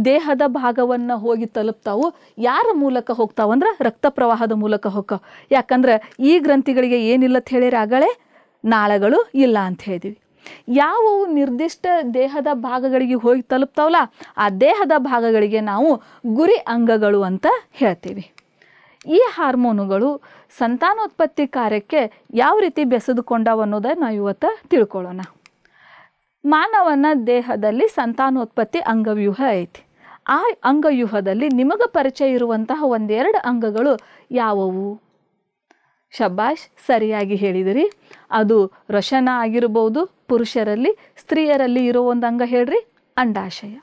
ದೇಹದ ಭಾಗವನ್ನು ಹೋಗಿ ತಲುಪ್ತಾವು ಯಾರ ಮೂಲಕ ಹೋಗ್ತಾವಂದ್ರೆ ರಕ್ತ ಪ್ರವಾಹದ ಮೂಲಕ ಹೋಗ್ತಾವ ಯಾಕಂದ್ರೆ ಈ ಗ್ರಂಥಿಗಳಿಗೆ ಏನಿಲ್ಲ ಹೇಳಿರ ಆಗಳೇ ನಾಳಗಳು ಇಲ್ಲ ಅಂತ ಹೇಳಿದ್ವಿ ಯಾವುವು ನಿರ್ದಿಷ್ಟ ದೇಹದ ಭಾಗಗಳಿಗೆ ಹೋಗಿ ತಲುಪ್ತಾವಲ್ಲ ಆ ದೇಹದ ಭಾಗಗಳಿಗೆ ನಾವು ಗುರಿ ಅಂಗಗಳು ಅಂತ ಹೇಳ್ತೀವಿ ಈ ಹಾರ್ಮೋನುಗಳು ಸಂತಾನೋತ್ಪತ್ತಿ ಕಾರ್ಯಕ್ಕೆ ಯಾವ ರೀತಿ ಬೆಸೆದುಕೊಂಡವನ್ನೋದ ನಾವು ಇವತ್ತು ತಿಳ್ಕೊಳ್ಳೋಣ ಮಾನವನ ದೇಹದಲ್ಲಿ ಸಂತಾನೋತ್ಪತ್ತಿ ಅಂಗವ್ಯೂಹ ಐತಿ ಆ ಅಂಗವ್ಯೂಹದಲ್ಲಿ ನಿಮಗೆ ಪರಿಚಯ ಇರುವಂತಹ ಒಂದೆರಡು ಅಂಗಗಳು ಯಾವುವು ಶಬಾಷ್ ಸರಿಯಾಗಿ ಹೇಳಿದಿರಿ ಅದು ರಶನ ಆಗಿರ್ಬೋದು ಪುರುಷರಲ್ಲಿ ಸ್ತ್ರೀಯರಲ್ಲಿ ಇರೋ ಒಂದು ಅಂಗ ಹೇಳ್ರಿ ಅಂಡಾಶಯ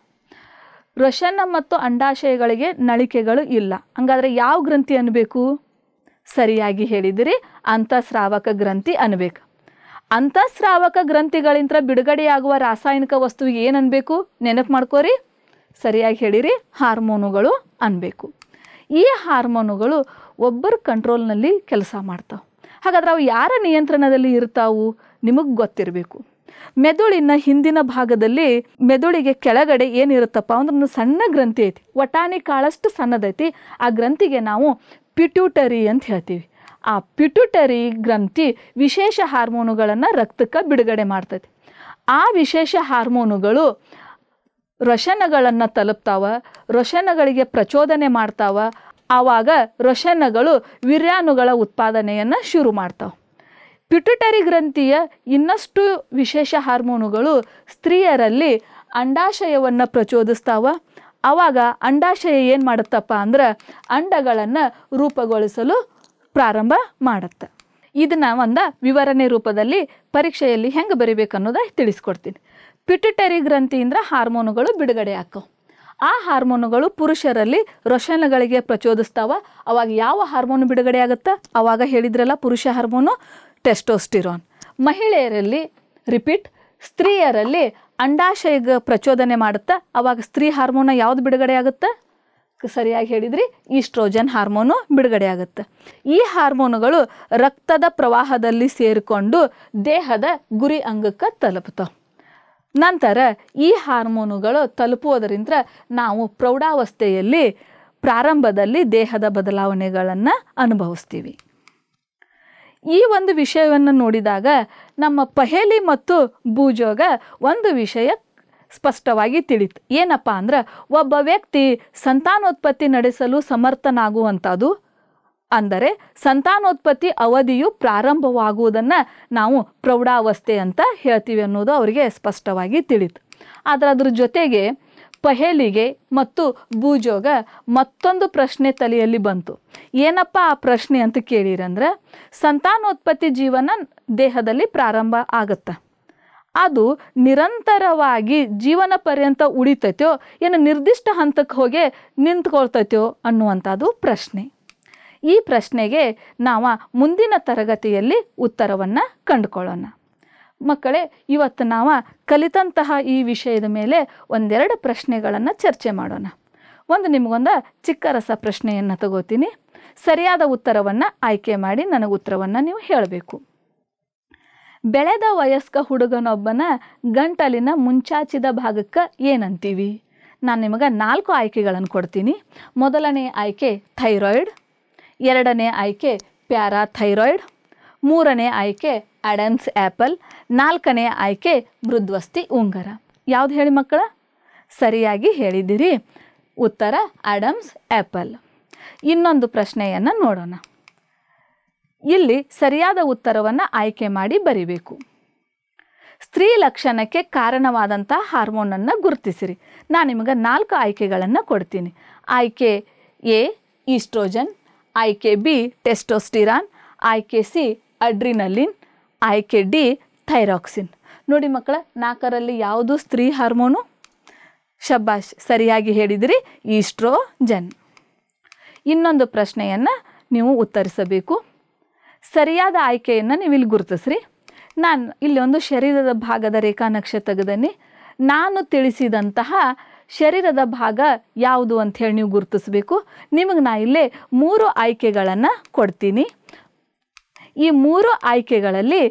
ರಶನ ಮತ್ತು ಅಂಡಾಶಯಗಳಿಗೆ ನಳಿಕೆಗಳು ಇಲ್ಲ ಹಂಗಾದ್ರೆ ಯಾವ ಗ್ರಂಥಿ ಅನ್ನಬೇಕು ಸರಿಯಾಗಿ ಹೇಳಿದಿರಿ ಅಂತಸ್ರಾವಕ ಗ್ರಂಥಿ ಅನ್ಬೇಕು ಅಂತಃಸ್ರಾವಕ ಗ್ರಂಥಿಗಳಿಂದ ಬಿಡುಗಡೆಯಾಗುವ ರಾಸಾಯನಿಕ ವಸ್ತು ಏನು ಅನ್ಬೇಕು ನೆನಪು ಮಾಡ್ಕೋರಿ ಸರಿಯಾಗಿ ಹೇಳಿರಿ ಹಾರ್ಮೋನುಗಳು ಅನ್ಬೇಕು ಈ ಹಾರ್ಮೋನುಗಳು ಒಬ್ಬರ ಕಂಟ್ರೋಲ್ನಲ್ಲಿ ಕೆಲಸ ಮಾಡ್ತಾವೆ ಹಾಗಾದ್ರೆ ಅವು ಯಾರ ನಿಯಂತ್ರಣದಲ್ಲಿ ಇರ್ತಾವು ನಿಮಗೆ ಗೊತ್ತಿರಬೇಕು ಮೆದುಳಿನ ಹಿಂದಿನ ಭಾಗದಲ್ಲಿ ಮೆದುಳಿಗೆ ಕೆಳಗಡೆ ಏನಿರುತ್ತಪ್ಪ ಅಂದ್ರೆ ಒಂದು ಸಣ್ಣ ಗ್ರಂಥಿ ಐತಿ ವಟಾಣಿ ಕಾಳಷ್ಟು ಸಣ್ಣದೈತಿ ಆ ಗ್ರಂಥಿಗೆ ನಾವು ಪಿಟ್ಯೂಟರಿ ಅಂತ ಹೇಳ್ತೀವಿ ಆ ಪಿಟುಟರಿ ಗ್ರಂಥಿ ವಿಶೇಷ ಹಾರ್ಮೋನುಗಳನ್ನು ರಕ್ತಕ್ಕೆ ಬಿಡುಗಡೆ ಮಾಡ್ತೈತಿ ಆ ವಿಶೇಷ ಹಾರ್ಮೋನುಗಳು ರಶನಗಳನ್ನು ತಲುಪ್ತಾವ ರಶನಗಳಿಗೆ ಪ್ರಚೋದನೆ ಮಾಡ್ತಾವ ಆವಾಗ ರಶನಗಳು ವಿರ್ಯಾನುಗಳ ಉತ್ಪಾದನೆಯನ್ನು ಶುರು ಮಾಡ್ತಾವೆ ಪಿಟುಟರಿ ಗ್ರಂಥಿಯ ಇನ್ನಷ್ಟು ವಿಶೇಷ ಹಾರ್ಮೋನುಗಳು ಸ್ತ್ರೀಯರಲ್ಲಿ ಅಂಡಾಶಯವನ್ನು ಪ್ರಚೋದಿಸ್ತಾವ ಆವಾಗ ಅಂಡಾಶಯ ಏನು ಮಾಡುತ್ತಪ್ಪ ಅಂದ್ರೆ ಅಂಡಗಳನ್ನು ರೂಪುಗೊಳಿಸಲು ಪ್ರಾರಂಭ ಮಾಡುತ್ತೆ ಇದನ್ನು ಒಂದು ವಿವರಣೆ ರೂಪದಲ್ಲಿ ಪರೀಕ್ಷೆಯಲ್ಲಿ ಹೆಂಗೆ ಬರಿಬೇಕು ಅನ್ನೋದ ತಿಳಿಸ್ಕೊಡ್ತೀನಿ ಪಿಟ್ಯುಟರಿ ಗ್ರಂಥಿಯಿಂದ ಹಾರ್ಮೋನುಗಳು ಬಿಡುಗಡೆ ಆಕ್ಕವು ಆ ಹಾರ್ಮೋನುಗಳು ಪುರುಷರಲ್ಲಿ ರೊಷನ್ಗಳಿಗೆ ಪ್ರಚೋದಿಸ್ತಾವ ಅವಾಗ ಯಾವ ಹಾರ್ಮೋನು ಬಿಡುಗಡೆ ಆಗುತ್ತೆ ಅವಾಗ ಹೇಳಿದ್ರಲ್ಲ ಪುರುಷ ಹಾರ್ಮೋನು ಟೆಸ್ಟೋಸ್ಟಿರೋನ್ ಮಹಿಳೆಯರಲ್ಲಿ ರಿಪೀಟ್ ಸ್ತ್ರೀಯರಲ್ಲಿ ಅಂಡಾಶಯಗ ಪ್ರಚೋದನೆ ಮಾಡುತ್ತಾ ಅವಾಗ ಸ್ತ್ರೀ ಹಾರ್ಮೋನ ಯಾವ್ದು ಬಿಡುಗಡೆ ಆಗುತ್ತೆ ಸರಿಯಾಗಿ ಹೇಳಿದ್ರಿ ಈಸ್ಟ್ರೋಜನ್ ಹಾರ್ಮೋನು ಬಿಡುಗಡೆ ಆಗುತ್ತೆ ಈ ಹಾರ್ಮೋನುಗಳು ರಕ್ತದ ಪ್ರವಾಹದಲ್ಲಿ ಸೇರಿಕೊಂಡು ದೇಹದ ಗುರಿ ಅಂಗಕ್ಕೆ ತಲುಪ್ತಾವೆ ನಂತರ ಈ ಹಾರ್ಮೋನುಗಳು ತಲುಪುವುದರಿಂದ ನಾವು ಪ್ರೌಢಾವಸ್ಥೆಯಲ್ಲಿ ಪ್ರಾರಂಭದಲ್ಲಿ ದೇಹದ ಬದಲಾವಣೆಗಳನ್ನು ಅನುಭವಿಸ್ತೀವಿ ಈ ಒಂದು ವಿಷಯವನ್ನು ನೋಡಿದಾಗ ನಮ್ಮ ಪಹೇಲಿ ಮತ್ತು ಭೂಜೋಗ ಒಂದು ವಿಷಯ ಸ್ಪಷ್ಟವಾಗಿ ತಿಳಿತು ಏನಪ್ಪ ಅಂದ್ರೆ ಒಬ್ಬ ವ್ಯಕ್ತಿ ಸಂತಾನೋತ್ಪತ್ತಿ ನಡೆಸಲು ಸಮರ್ಥನಾಗುವಂಥದ್ದು ಅಂದರೆ ಸಂತಾನೋತ್ಪತ್ತಿ ಅವಧಿಯು ಪ್ರಾರಂಭವಾಗುವುದನ್ನು ನಾವು ಪ್ರೌಢಾವಸ್ಥೆ ಅಂತ ಹೇಳ್ತೀವಿ ಅನ್ನೋದು ಅವರಿಗೆ ಸ್ಪಷ್ಟವಾಗಿ ತಿಳಿತು ಆದರೆ ಅದ್ರ ಜೊತೆಗೆ ಪಹೇಲಿಗೆ ಮತ್ತು ಭೂಜೋಗ ಮತ್ತೊಂದು ಪ್ರಶ್ನೆ ತಲೆಯಲ್ಲಿ ಬಂತು ಏನಪ್ಪ ಆ ಪ್ರಶ್ನೆ ಅಂತ ಕೇಳಿರಂದ್ರೆ ಸಂತಾನೋತ್ಪತ್ತಿ ಜೀವನ ದೇಹದಲ್ಲಿ ಪ್ರಾರಂಭ ಆಗುತ್ತೆ ಅದು ನಿರಂತರವಾಗಿ ಜೀವನ ಪರ್ಯಂತ ಉಳಿತೈತೋ ಏನು ನಿರ್ದಿಷ್ಟ ಹಂತಕ್ಕೆ ಹೋಗಿ ನಿಂತ್ಕೊಳ್ತೈತೋ ಅನ್ನುವಂಥದ್ದು ಪ್ರಶ್ನೆ ಈ ಪ್ರಶ್ನೆಗೆ ನಾವು ಮುಂದಿನ ತರಗತಿಯಲ್ಲಿ ಉತ್ತರವನ್ನು ಕಂಡುಕೊಳ್ಳೋಣ ಮಕ್ಕಳೇ ಇವತ್ತು ನಾವು ಕಲಿತಂತಹ ಈ ವಿಷಯದ ಮೇಲೆ ಒಂದೆರಡು ಪ್ರಶ್ನೆಗಳನ್ನು ಚರ್ಚೆ ಮಾಡೋಣ ಒಂದು ನಿಮಗೊಂದು ಚಿಕ್ಕ ರಸ ಪ್ರಶ್ನೆಯನ್ನು ತಗೋತೀನಿ ಸರಿಯಾದ ಉತ್ತರವನ್ನು ಆಯ್ಕೆ ಮಾಡಿ ನನಗೆ ಉತ್ತರವನ್ನು ನೀವು ಹೇಳಬೇಕು ಬೆಳೆದ ವಯಸ್ಕ ಹುಡುಗನೊಬ್ಬನ ಗಂಟಲಿನ ಮುಂಚಾಚಿದ ಭಾಗಕ್ಕೆ ಏನಂತೀವಿ ನಾನು ನಿಮಗೆ ನಾಲ್ಕು ಆಯ್ಕೆಗಳನ್ನು ಕೊಡ್ತೀನಿ ಮೊದಲನೇ ಆಯ್ಕೆ ಥೈರಾಯ್ಡ್ ಎರಡನೇ ಆಯ್ಕೆ ಪ್ಯಾರಾಥೈರಾಯ್ಡ್ ಮೂರನೇ ಆಯ್ಕೆ ಅಡನ್ಸ್ ಆ್ಯಪಲ್ ನಾಲ್ಕನೇ ಆಯ್ಕೆ ಮೃದ್ವಸ್ತಿ ಉಂಗರ ಯಾವುದು ಹೇಳಿ ಮಕ್ಕಳ ಸರಿಯಾಗಿ ಹೇಳಿದ್ದೀರಿ ಉತ್ತರ ಅಡಮ್ಸ್ ಆ್ಯಪಲ್ ಇನ್ನೊಂದು ಪ್ರಶ್ನೆಯನ್ನು ನೋಡೋಣ ಇಲ್ಲಿ ಸರಿಯಾದ ಉತ್ತರವನ್ನು ಆಯ್ಕೆ ಮಾಡಿ ಬರಿಬೇಕು ಸ್ತ್ರೀ ಲಕ್ಷಣಕ್ಕೆ ಕಾರಣವಾದಂಥ ಹಾರ್ಮೋನನ್ನು ಗುರುತಿಸಿರಿ ನಾನು ನಿಮಗೆ ನಾಲ್ಕು ಆಯ್ಕೆಗಳನ್ನು ಕೊಡ್ತೀನಿ ಆಯ್ಕೆ ಎ ಈಸ್ಟ್ರೋಜನ್ ಆಯ್ಕೆ ಬಿ ಟೆಸ್ಟೋಸ್ಟಿರಾನ್ ಆಯ್ಕೆ ಸಿ ಅಡ್ರಿನಲಿನ್ ಆಯ್ಕೆ ಡಿ ಥೈರಾಕ್ಸಿನ್ ನೋಡಿ ಮಕ್ಕಳ ನಾಲ್ಕರಲ್ಲಿ ಯಾವುದು ಸ್ತ್ರೀ ಹಾರ್ಮೋನು ಶಬಾಷ್ ಸರಿಯಾಗಿ ಹೇಳಿದಿರಿ ಈಸ್ಟ್ರೋಜನ್ ಇನ್ನೊಂದು ಪ್ರಶ್ನೆಯನ್ನು ನೀವು ಉತ್ತರಿಸಬೇಕು ಸರಿಯಾದ ಆಯ್ಕೆಯನ್ನು ನೀವು ಇಲ್ಲಿ ಗುರುತಿಸ್ರಿ ನಾನು ಇಲ್ಲಿ ಒಂದು ಶರೀರದ ಭಾಗದ ರೇಖಾ ನಕ್ಷೆ ತೆಗೆದನಿ ನಾನು ತಿಳಿಸಿದಂತಹ ಶರೀರದ ಭಾಗ ಯಾವುದು ಅಂತ ಹೇಳಿ ನೀವು ಗುರುತಿಸಬೇಕು ನಿಮಗೆ ನಾ ಇಲ್ಲಿ ಮೂರು ಆಯ್ಕೆಗಳನ್ನು ಕೊಡ್ತೀನಿ ಈ ಮೂರು ಆಯ್ಕೆಗಳಲ್ಲಿ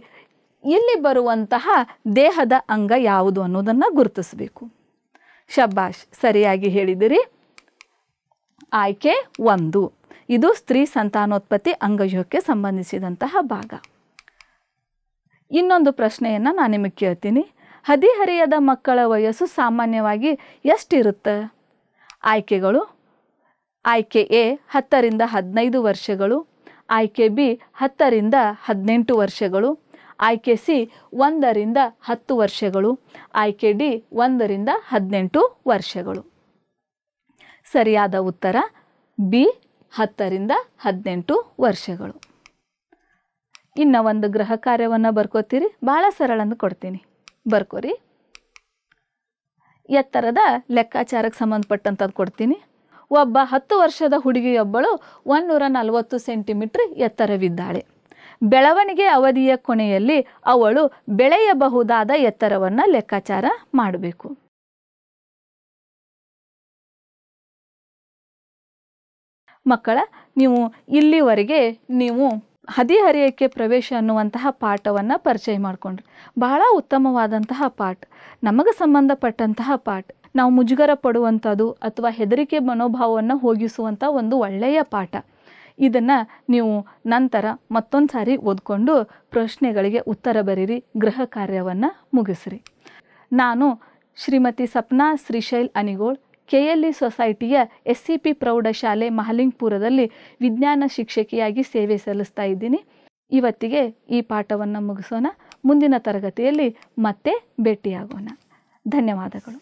ಇಲ್ಲಿ ಬರುವಂತಹ ದೇಹದ ಅಂಗ ಯಾವುದು ಅನ್ನೋದನ್ನು ಗುರುತಿಸಬೇಕು ಶಬ್ಬಾಷ್ ಸರಿಯಾಗಿ ಹೇಳಿದಿರಿ ಆಯ್ಕೆ ಒಂದು ಇದು ಸ್ತ್ರೀ ಸಂತಾನೋತ್ಪತ್ತಿ ಅಂಗಯೋಗಕ್ಕೆ ಸಂಬಂಧಿಸಿದಂತಹ ಭಾಗ ಇನ್ನೊಂದು ಪ್ರಶ್ನೆಯನ್ನು ನಾನು ನಿಮಗೆ ಕೇಳ್ತೀನಿ ಹದಿಹರೆಯದ ಮಕ್ಕಳ ವಯಸ್ಸು ಸಾಮಾನ್ಯವಾಗಿ ಎಷ್ಟಿರುತ್ತೆ ಆಯ್ಕೆಗಳು ಆಯ್ಕೆ ಎ ಹತ್ತರಿಂದ ಹದಿನೈದು ವರ್ಷಗಳು ಆಯ್ಕೆ ಬಿ ಹತ್ತರಿಂದ ಹದಿನೆಂಟು ವರ್ಷಗಳು ಆಯ್ಕೆ ಸಿ ಒಂದರಿಂದ ಹತ್ತು ವರ್ಷಗಳು ಆಯ್ಕೆ ಡಿ ಒಂದರಿಂದ ಹದಿನೆಂಟು ವರ್ಷಗಳು ಸರಿಯಾದ ಉತ್ತರ ಬಿ ಹತ್ತರಿಂದ ಹದಿನೆಂಟು ವರ್ಷಗಳು ಇನ್ನು ಒಂದು ಗ್ರಹ ಕಾರ್ಯವನ್ನು ಬರ್ಕೋತೀರಿ ಭಾಳ ಸರಳಂದು ಕೊಡ್ತೀನಿ ಬರ್ಕೋರಿ ಎತ್ತರದ ಲೆಕ್ಕಾಚಾರಕ್ಕೆ ಸಂಬಂಧಪಟ್ಟಂಥದ್ದು ಕೊಡ್ತೀನಿ ಒಬ್ಬ ಹತ್ತು ವರ್ಷದ ಹುಡುಗಿಯೊಬ್ಬಳು ಒಂದೂರ ನಲವತ್ತು ಸೆಂಟಿಮೀಟ್ರ್ ಎತ್ತರವಿದ್ದಾಳೆ ಬೆಳವಣಿಗೆ ಅವಧಿಯ ಕೊನೆಯಲ್ಲಿ ಅವಳು ಬೆಳೆಯಬಹುದಾದ ಎತ್ತರವನ್ನು ಲೆಕ್ಕಾಚಾರ ಮಾಡಬೇಕು ಮಕ್ಕಳ ನೀವು ಇಲ್ಲಿವರೆಗೆ ನೀವು ಹದಿಹರೆಯಕ್ಕೆ ಪ್ರವೇಶ ಅನ್ನುವಂತಹ ಪಾಠವನ್ನು ಪರಿಚಯ ಮಾಡಿಕೊಂಡ್ರಿ ಬಹಳ ಉತ್ತಮವಾದಂತಹ ಪಾಠ ನಮಗೆ ಸಂಬಂಧಪಟ್ಟಂತಹ ಪಾಠ ನಾವು ಮುಜುಗರ ಪಡುವಂಥದ್ದು ಅಥವಾ ಹೆದರಿಕೆ ಮನೋಭಾವವನ್ನು ಹೋಗಿಸುವಂಥ ಒಂದು ಒಳ್ಳೆಯ ಪಾಠ ಇದನ್ನು ನೀವು ನಂತರ ಮತ್ತೊಂದು ಸಾರಿ ಓದ್ಕೊಂಡು ಪ್ರಶ್ನೆಗಳಿಗೆ ಉತ್ತರ ಬರೀರಿ ಗೃಹ ಕಾರ್ಯವನ್ನು ಮುಗಿಸ್ರಿ ನಾನು ಶ್ರೀಮತಿ ಸಪ್ನಾ ಶ್ರೀಶೈಲ್ ಅನಿಗೋಳ್ ಕೆಎಲ್ಇ ಸೊಸೈಟಿಯ ಎಸ್ ಸಿ ಪಿ ಪ್ರೌಢಶಾಲೆ ಮಹಲಿಂಗ್ಪುರದಲ್ಲಿ ವಿಜ್ಞಾನ ಶಿಕ್ಷಕಿಯಾಗಿ ಸೇವೆ ಸಲ್ಲಿಸ್ತಾ ಇದ್ದೀನಿ ಇವತ್ತಿಗೆ ಈ ಪಾಠವನ್ನು ಮುಗಿಸೋಣ ಮುಂದಿನ ತರಗತಿಯಲ್ಲಿ ಮತ್ತೆ ಭೇಟಿಯಾಗೋಣ ಧನ್ಯವಾದಗಳು